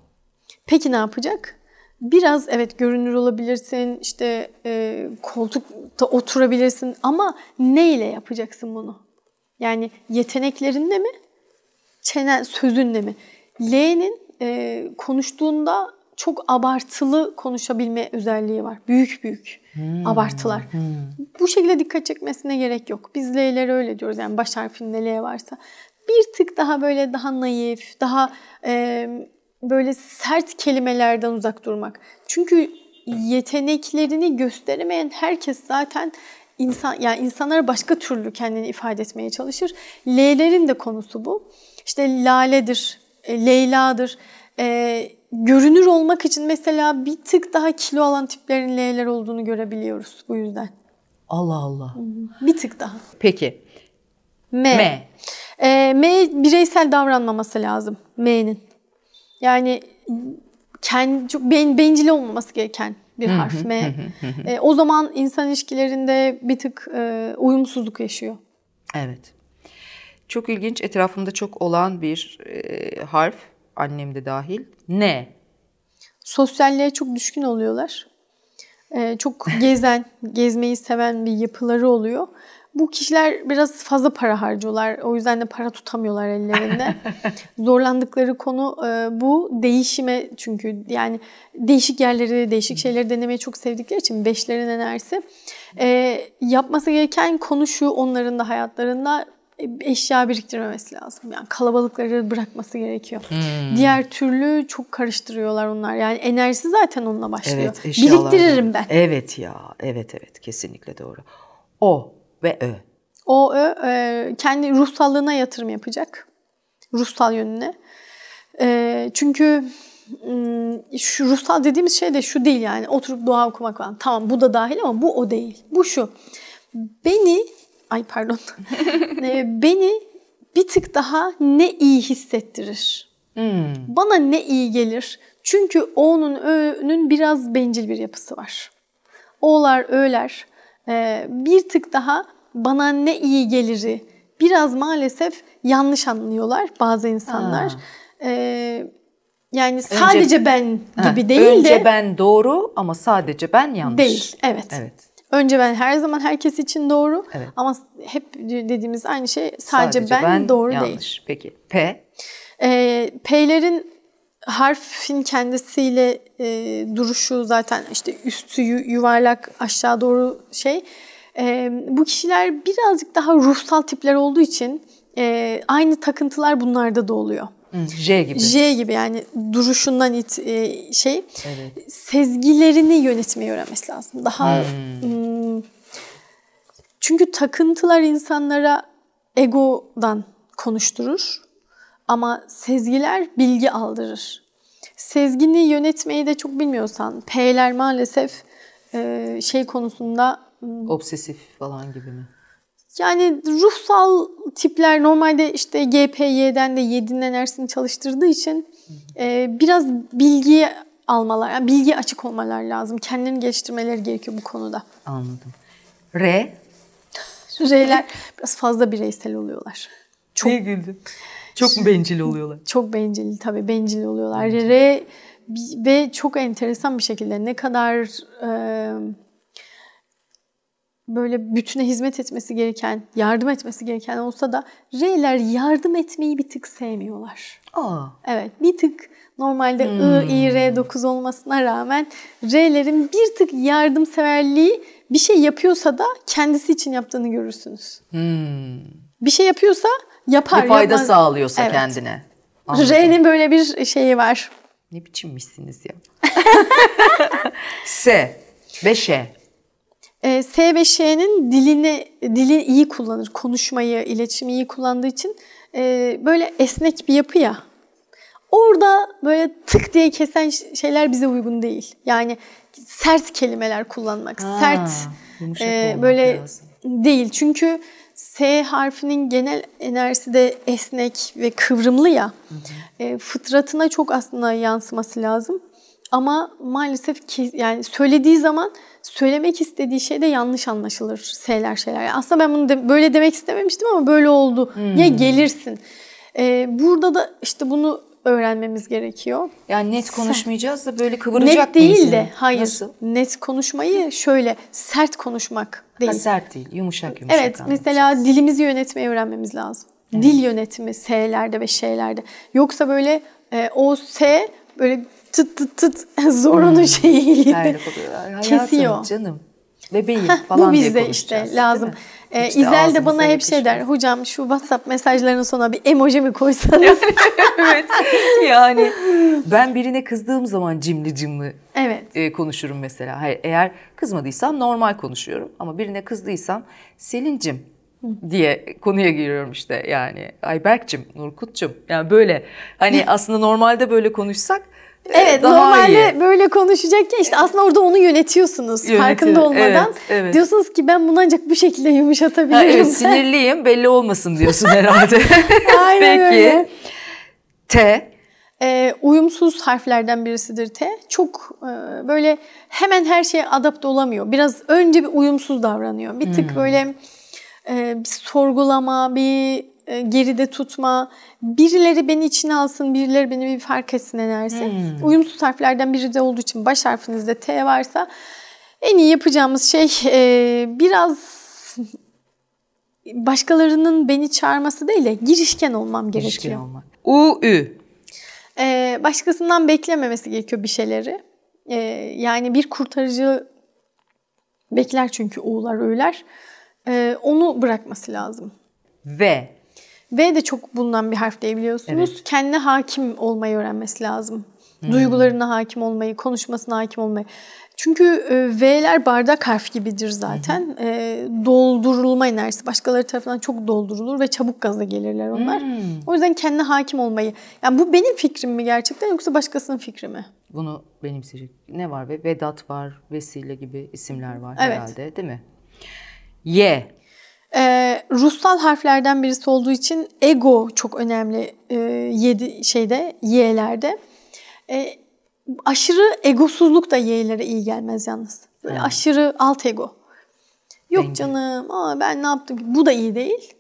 Speaker 2: Peki ne yapacak? Biraz evet görünür olabilirsin, işte e, koltukta oturabilirsin ama neyle yapacaksın bunu? Yani yeteneklerinle mi? Çenen, sözünle mi? L'nin e, konuştuğunda çok abartılı konuşabilme özelliği var. Büyük büyük hmm. abartılar. Hmm. Bu şekilde dikkat çekmesine gerek yok. Biz L'leri öyle diyoruz yani baş harfinde L varsa. Bir tık daha böyle daha naif, daha e, böyle sert kelimelerden uzak durmak. Çünkü yeteneklerini gösteremeyen herkes zaten insan yani insanlar başka türlü kendini ifade etmeye çalışır. L'lerin de konusu bu. İşte Lale'dir, Leyla'dır, e, görünür olmak için mesela bir tık daha kilo alan tiplerin L'ler olduğunu görebiliyoruz bu yüzden. Allah Allah. Bir tık daha. Peki. M. M. E, M bireysel davranmaması lazım M'nin. Yani kendi çok ben, bencil olmaması gereken bir harf M. e, o zaman insan ilişkilerinde bir tık e, uyumsuzluk yaşıyor.
Speaker 1: Evet. Çok ilginç etrafımda çok olan bir e, harf annem de dahil. Ne?
Speaker 2: Sosyalliğe çok düşkün oluyorlar. Ee, çok gezen, gezmeyi seven bir yapıları oluyor. Bu kişiler biraz fazla para harcıyorlar. O yüzden de para tutamıyorlar ellerinde. Zorlandıkları konu e, bu değişime çünkü yani değişik yerleri, değişik şeyleri denemeyi çok sevdikleri için beşlerin enerjisi. E, ee, yapması gereken konu şu onların da hayatlarında e, eşya biriktirmemesi lazım. Yani kalabalıkları bırakması gerekiyor. Hmm. Diğer türlü çok karıştırıyorlar onlar. Yani enerjisi zaten onunla başlıyor. Evet, Biriktiririm ben.
Speaker 1: Evet ya. Evet evet kesinlikle doğru. O ve ö.
Speaker 2: O ö kendi ruhsallığına yatırım yapacak. Ruhsal yönüne. Ee, çünkü hmm, şu ruhsal dediğimiz şey de şu değil yani oturup dua okumak falan. Tamam bu da dahil ama bu o değil. Bu şu. Beni ay pardon. Ee, beni bir tık daha ne iyi hissettirir? Hmm. Bana ne iyi gelir? Çünkü O'nun Ö'nün biraz bencil bir yapısı var. O'lar, Ö'ler ee, bir tık daha bana ne iyi geliri biraz maalesef yanlış anlıyorlar bazı insanlar. Ha. Ee, yani sadece önce, ben gibi he, değil önce de. Önce
Speaker 1: ben doğru ama sadece ben yanlış. Değil, evet. Evet.
Speaker 2: Önce ben her zaman herkes için doğru evet. ama hep dediğimiz aynı şey sadece, sadece ben, ben doğru yanlış. değil. Peki P? E, P'lerin harfin kendisiyle e, duruşu zaten işte üstü yuvarlak aşağı doğru şey. E, bu kişiler birazcık daha ruhsal tipler olduğu için e, aynı takıntılar bunlarda da oluyor.
Speaker 1: J gibi. J
Speaker 2: gibi yani duruşundan it, e, şey. Evet. Sezgilerini yönetmeyi öğrenmesi lazım. Daha hmm. çünkü takıntılar insanlara egodan konuşturur ama sezgiler bilgi aldırır. Sezgini yönetmeyi de çok bilmiyorsan P'ler maalesef e, şey konusunda
Speaker 1: obsesif falan gibi mi?
Speaker 2: Yani ruhsal tipler normalde işte GPY'den de 7'nin enerjisini çalıştırdığı için e, biraz bilgi almalar, yani bilgi açık olmalar lazım. Kendini geliştirmeleri gerekiyor bu konuda.
Speaker 1: Anladım. R?
Speaker 2: R'ler biraz fazla bireysel oluyorlar. Çok, Niye güldün? Çok mu bencil oluyorlar? Çok bencil tabii bencil oluyorlar. Bencil. R ve çok enteresan bir şekilde ne kadar... E, böyle bütüne hizmet etmesi gereken, yardım etmesi gereken olsa da R'ler yardım etmeyi bir tık sevmiyorlar. Aa. Evet bir tık normalde hmm. I, I, R 9 olmasına rağmen R'lerin bir tık yardımseverliği bir şey yapıyorsa da kendisi için yaptığını görürsünüz. Hmm. Bir şey yapıyorsa yapar. Bir fayda yapmaz. sağlıyorsa evet. kendine. R'nin böyle bir şeyi var. Ne biçimmişsiniz ya. S ve Ş. Ee, S ve Ş'nin dilini dili iyi kullanır, konuşmayı, iletişimi iyi kullandığı için e, böyle esnek bir yapı ya. Orada böyle tık diye kesen şeyler bize uygun değil. Yani sert kelimeler kullanmak, ha, sert e, böyle lazım. değil. Çünkü S harfinin genel enerjisi de esnek ve kıvrımlı ya. Hı hı. E, fıtratına çok aslında yansıması lazım. Ama maalesef ki yani söylediği zaman söylemek istediği şey de yanlış anlaşılır şeyler şeyler. Yani aslında ben bunu de, böyle demek istememiştim ama böyle oldu. Hmm. Ya gelirsin. Ee, burada da işte bunu öğrenmemiz gerekiyor. Yani net konuşmayacağız da böyle kıvıracak Net değil de hayır. Nasıl? Net konuşmayı şöyle sert konuşmak değil. Ha, sert değil yumuşak yumuşak. Evet mesela dilimizi yönetmeyi öğrenmemiz lazım. Evet. Dil yönetimi S'lerde ve şeylerde. Yoksa böyle e, o S böyle tıt tıt tıt zorunun hmm. şeyi kesiyor. canım. Bebeğim falan Bu bizde işte lazım. Ee, İzel de bana hep şey der. Hocam şu WhatsApp mesajlarının sonuna bir emoji mi koysanız?
Speaker 1: evet. Yani ben birine kızdığım zaman cimli cimli evet. e, konuşurum mesela. Hayır, eğer kızmadıysam normal konuşuyorum. Ama birine kızdıysam Selin'cim diye konuya giriyorum işte yani Ayberk'cim, Nurkut'cum yani böyle hani aslında normalde böyle konuşsak Evet daha normalde iyi.
Speaker 2: böyle konuşacakken işte aslında orada onu yönetiyorsunuz Yönetiyor. farkında olmadan. Evet, evet. Diyorsunuz ki ben bunu ancak bu şekilde yumuşatabilirim. Ha, evet, sinirliyim
Speaker 1: belli olmasın diyorsun herhalde.
Speaker 2: Aynen Peki. Öyle. T. Ee, uyumsuz harflerden birisidir T. Çok e, böyle hemen her şeye adapte olamıyor. Biraz önce bir uyumsuz davranıyor. Bir tık hmm. böyle e, bir sorgulama, bir e, geride tutma, birileri beni içine alsın, birileri beni bir fark etsin enerjisi. Hmm. Uyumsuz harflerden biri de olduğu için baş harfinizde T varsa en iyi yapacağımız şey e, biraz başkalarının beni çağırması değil de girişken olmam girişken gerekiyor. Olmak. U, Ü. Ee, başkasından beklememesi gerekiyor bir şeyleri. Ee, yani bir kurtarıcı bekler çünkü U'lar Ö'ler. Ee, onu bırakması lazım. Ve V de çok bulunan bir harf diyebiliyorsunuz. Evet. Kendine hakim olmayı öğrenmesi lazım. Hmm. Duygularına hakim olmayı, konuşmasına hakim olmayı. Çünkü e, V'ler bardak harf gibidir zaten. Hı E, doldurulma enerjisi başkaları tarafından çok doldurulur ve çabuk gaza gelirler onlar. Hı. Hmm. O yüzden kendine hakim olmayı. Yani bu benim fikrim mi gerçekten yoksa başkasının fikri mi?
Speaker 1: Bunu benimseyecek ne var be? Vedat var, Vesile gibi isimler var evet. herhalde değil mi?
Speaker 2: Y. Ee, ruhsal harflerden birisi olduğu için ego çok önemli e, yedi şeyde y'lerde. E, aşırı egosuzluk da y'lere iyi gelmez yalnız. Böyle evet. aşırı alt ego. Yok Bence. canım ama ben ne yaptım Bu da iyi değil.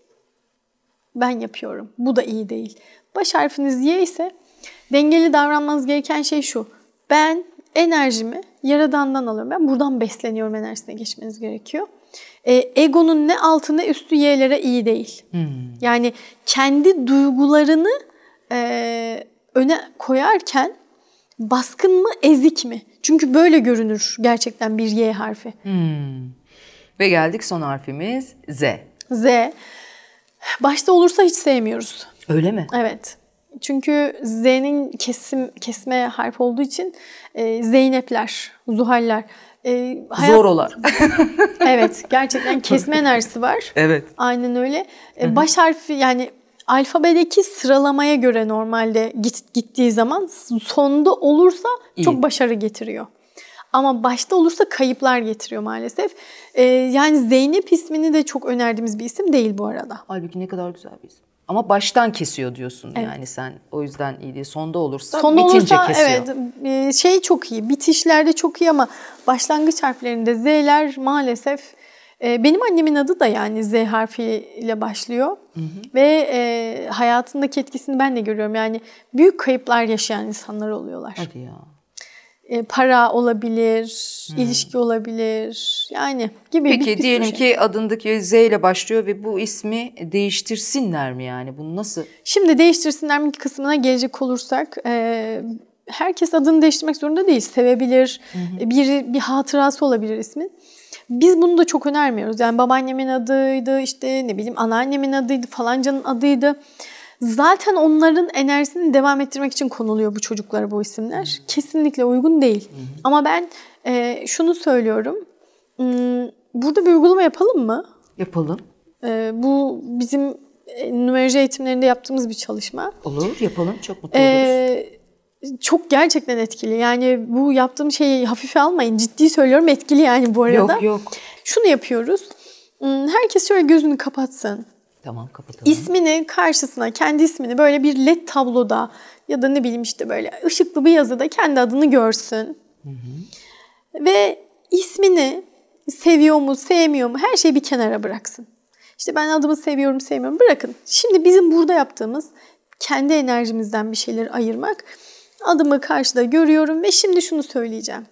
Speaker 2: Ben yapıyorum. Bu da iyi değil. Baş harfiniz Y ise dengeli davranmanız gereken şey şu. Ben enerjimi yaradandan alıyorum. Ben buradan besleniyorum enerjisine geçmeniz gerekiyor e, egonun ne altı ne üstü y'lere iyi değil. Hmm. Yani kendi duygularını e, öne koyarken baskın mı ezik mi? Çünkü böyle görünür gerçekten bir y harfi. Hmm. Ve geldik son harfimiz z. Z. Başta olursa hiç sevmiyoruz. Öyle mi? Evet. Çünkü Z'nin kesim kesme harf olduğu için e, Zeynepler, Zuhaller e, hayat... Zor olar. evet gerçekten kesme enerjisi var. Evet. Aynen öyle. E, baş harfi yani alfabedeki sıralamaya göre normalde git, gittiği zaman sonda olursa İyi. çok başarı getiriyor. Ama başta olursa kayıplar getiriyor maalesef. Ee, yani Zeynep ismini de çok önerdiğimiz bir isim değil bu arada. Halbuki ne kadar güzel bir isim. Ama
Speaker 1: baştan kesiyor diyorsun evet. yani sen. O yüzden iyi değil. Sonda olursa Sonda bitince olursa, kesiyor. Evet.
Speaker 2: E, şey çok iyi. Bitişlerde çok iyi ama başlangıç harflerinde Z'ler maalesef e, benim annemin adı da yani Z harfiyle başlıyor. Hı hı. Ve e, hayatındaki etkisini ben de görüyorum. Yani büyük kayıplar yaşayan insanlar oluyorlar. Hadi ya. E, para olabilir, hmm. ilişki olabilir yani gibi Peki, bir Peki diyelim şey.
Speaker 1: ki adındaki Z ile başlıyor ve bu ismi değiştirsinler mi yani? Bunu
Speaker 2: nasıl? Şimdi değiştirsinler mi kısmına gelecek olursak e, herkes adını değiştirmek zorunda değil. Sevebilir, hmm. E, bir, bir hatırası olabilir ismin. Biz bunu da çok önermiyoruz. Yani babaannemin adıydı, işte ne bileyim anneannemin adıydı, falancanın adıydı zaten onların enerjisini devam ettirmek için konuluyor bu çocuklara bu isimler. Kesinlikle uygun değil. Ama ben e, şunu söylüyorum. Hmm, burada bir uygulama yapalım mı? Yapalım. E, bu bizim e, numeroloji eğitimlerinde yaptığımız bir çalışma.
Speaker 1: Olur yapalım çok mutlu
Speaker 2: e, oluruz. çok gerçekten etkili. Yani bu yaptığım şeyi hafife almayın. Ciddi söylüyorum etkili yani bu arada. Yok yok. Şunu yapıyoruz. Hmm, herkes şöyle gözünü kapatsın. Tamam kapatalım. İsmini karşısına kendi ismini böyle bir led tabloda ya da ne bileyim işte böyle ışıklı bir yazıda kendi adını görsün. Hı hı. Ve ismini seviyor mu sevmiyor mu her şeyi bir kenara bıraksın. İşte ben adımı seviyorum sevmiyorum bırakın. Şimdi bizim burada yaptığımız kendi enerjimizden bir şeyleri ayırmak. Adımı karşıda görüyorum ve şimdi şunu söyleyeceğim.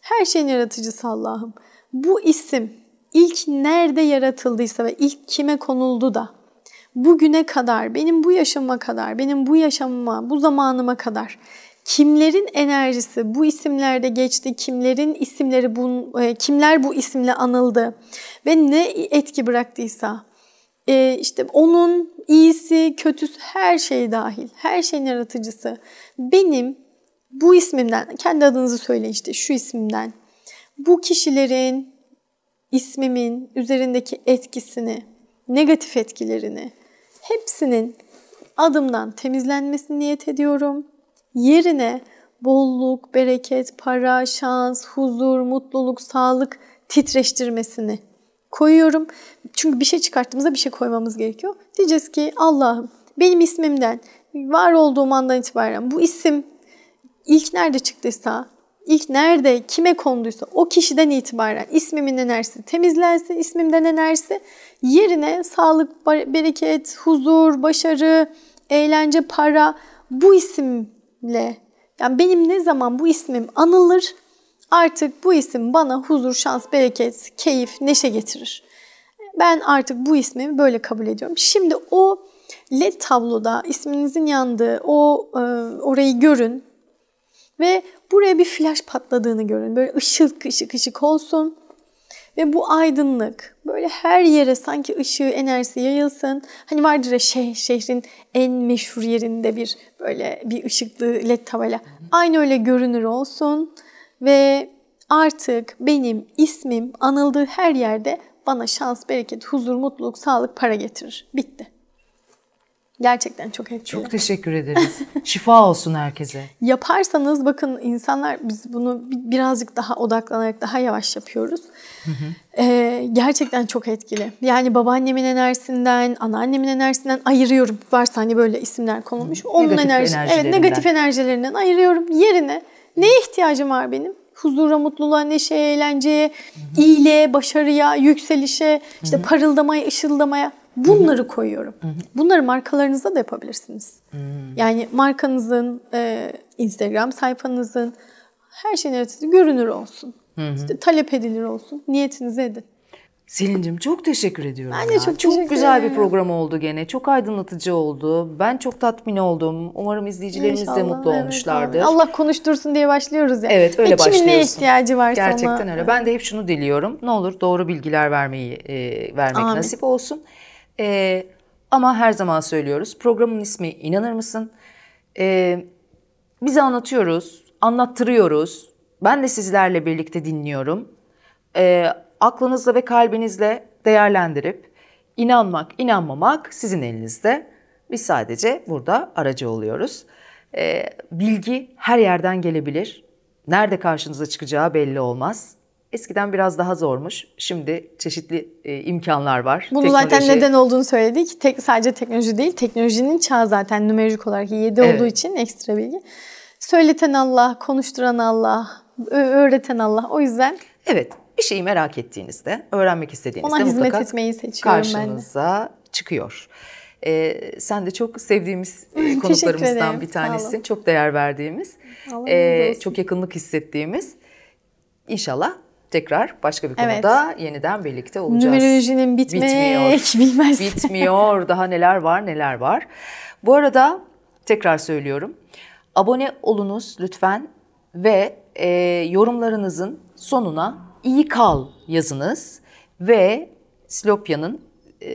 Speaker 2: Her şeyin yaratıcısı Allah'ım. Bu isim ilk nerede yaratıldıysa ve ilk kime konuldu da bugüne kadar, benim bu yaşama kadar, benim bu yaşamıma, bu zamanıma kadar kimlerin enerjisi bu isimlerde geçti, kimlerin isimleri bu, e, kimler bu isimle anıldı ve ne etki bıraktıysa e, işte onun iyisi, kötüsü her şey dahil, her şeyin yaratıcısı benim bu ismimden, kendi adınızı söyleyin işte şu ismimden bu kişilerin ismimin üzerindeki etkisini, negatif etkilerini hepsinin adımdan temizlenmesini niyet ediyorum. Yerine bolluk, bereket, para, şans, huzur, mutluluk, sağlık titreştirmesini koyuyorum. Çünkü bir şey çıkarttığımızda bir şey koymamız gerekiyor. Diyeceğiz ki Allah'ım benim ismimden var olduğum andan itibaren bu isim ilk nerede çıktıysa, ilk nerede kime konduysa o kişiden itibaren ismimin enerjisi temizlensin, ismimden enerjisi Yerine sağlık, bereket, huzur, başarı, eğlence, para bu isimle yani benim ne zaman bu ismim anılır artık bu isim bana huzur, şans, bereket, keyif, neşe getirir. Ben artık bu ismi böyle kabul ediyorum. Şimdi o led tabloda isminizin yandığı o e, orayı görün ve buraya bir flash patladığını görün. Böyle ışık ışık ışık olsun. Ve bu aydınlık böyle her yere sanki ışığı, enerjisi yayılsın. Hani vardır ya şeh, şehrin en meşhur yerinde bir böyle bir ışıklı led tavala Aynı öyle görünür olsun ve artık benim ismim anıldığı her yerde bana şans, bereket, huzur, mutluluk, sağlık, para getirir. Bitti. Gerçekten çok etkili. Çok
Speaker 1: teşekkür ederiz. Şifa olsun herkese.
Speaker 2: Yaparsanız bakın insanlar biz bunu birazcık daha odaklanarak daha yavaş yapıyoruz. Ee, gerçekten çok etkili. Yani babaannemin enerjisinden, anneannemin enerjisinden ayırıyorum. Varsa hani böyle isimler konulmuş. Onun negatif enerji, evet negatif enerjilerinden ayırıyorum. Yerine neye ihtiyacım var benim? huzura, mutluluğa, neşeye, eğlenceye, hı iyiliğe, başarıya, yükselişe, işte hı parıldamaya, ışıldamaya. Bunları Hı-hı. koyuyorum. Hı-hı. Bunları markalarınızda da yapabilirsiniz. Hı-hı. Yani markanızın, e, Instagram sayfanızın her şeyin ötesi görünür olsun. İşte talep edilir olsun. Niyetinizi edin. Selin'cim çok teşekkür ediyorum.
Speaker 1: Ben de çok ya. çok Çok güzel ederim. bir program oldu gene. Çok aydınlatıcı oldu. Ben çok tatmin oldum. Umarım izleyicilerimiz İnşallah, de mutlu evet, olmuşlardır.
Speaker 2: Allah konuştursun diye başlıyoruz ya. Evet öyle e, başlıyorsun. Kimin ne ihtiyacı varsa Gerçekten ona. öyle.
Speaker 1: Ben de hep şunu diliyorum. Ne olur doğru bilgiler vermeyi e, vermek Amin. nasip olsun. E, ama her zaman söylüyoruz programın ismi inanır mısın? E, bize anlatıyoruz, anlattırıyoruz. Ben de sizlerle birlikte dinliyorum. E, aklınızla ve kalbinizle değerlendirip inanmak, inanmamak sizin elinizde. Biz sadece burada aracı oluyoruz. E, bilgi her yerden gelebilir. Nerede karşınıza çıkacağı belli olmaz. Eskiden biraz daha zormuş. Şimdi çeşitli e, imkanlar var. Bunu Teknoloji... zaten neden
Speaker 2: olduğunu söyledik. Tek, sadece teknoloji değil, teknolojinin çağı zaten numerik olarak 7 evet. olduğu için ekstra bilgi. Söyleten Allah, konuşturan Allah, öğreten Allah. O yüzden...
Speaker 1: Evet, bir şeyi merak ettiğinizde, öğrenmek istediğinizde Ona hizmet etmeyi seçiyorum karşınıza ben de. çıkıyor. Ee, sen de çok sevdiğimiz e, konuklarımızdan bir tanesisin. Çok değer verdiğimiz, e, çok yakınlık hissettiğimiz. İnşallah tekrar başka bir konuda evet. yeniden birlikte olacağız. Numerolojinin bitmek bitmiyor. bilmez. Bitmiyor. Daha neler var neler var. Bu arada tekrar söylüyorum. Abone olunuz lütfen ve e, yorumlarınızın sonuna iyi kal yazınız ve Slopya'nın e,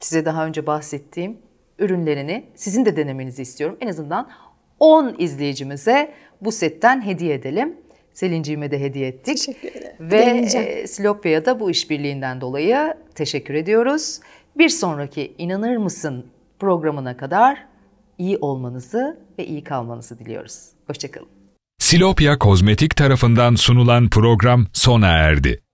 Speaker 1: size daha önce bahsettiğim ürünlerini sizin de denemenizi istiyorum. En azından 10 izleyicimize bu setten hediye edelim. Selinciğime de hediye ettik. Teşekkür ederim. Ve Deneyeceğim. E, da bu işbirliğinden dolayı teşekkür ediyoruz. Bir sonraki inanır mısın programına kadar iyi olmanızı ve iyi kalmanızı diliyoruz. Hoşçakalın. Silopya Kozmetik tarafından sunulan program sona erdi.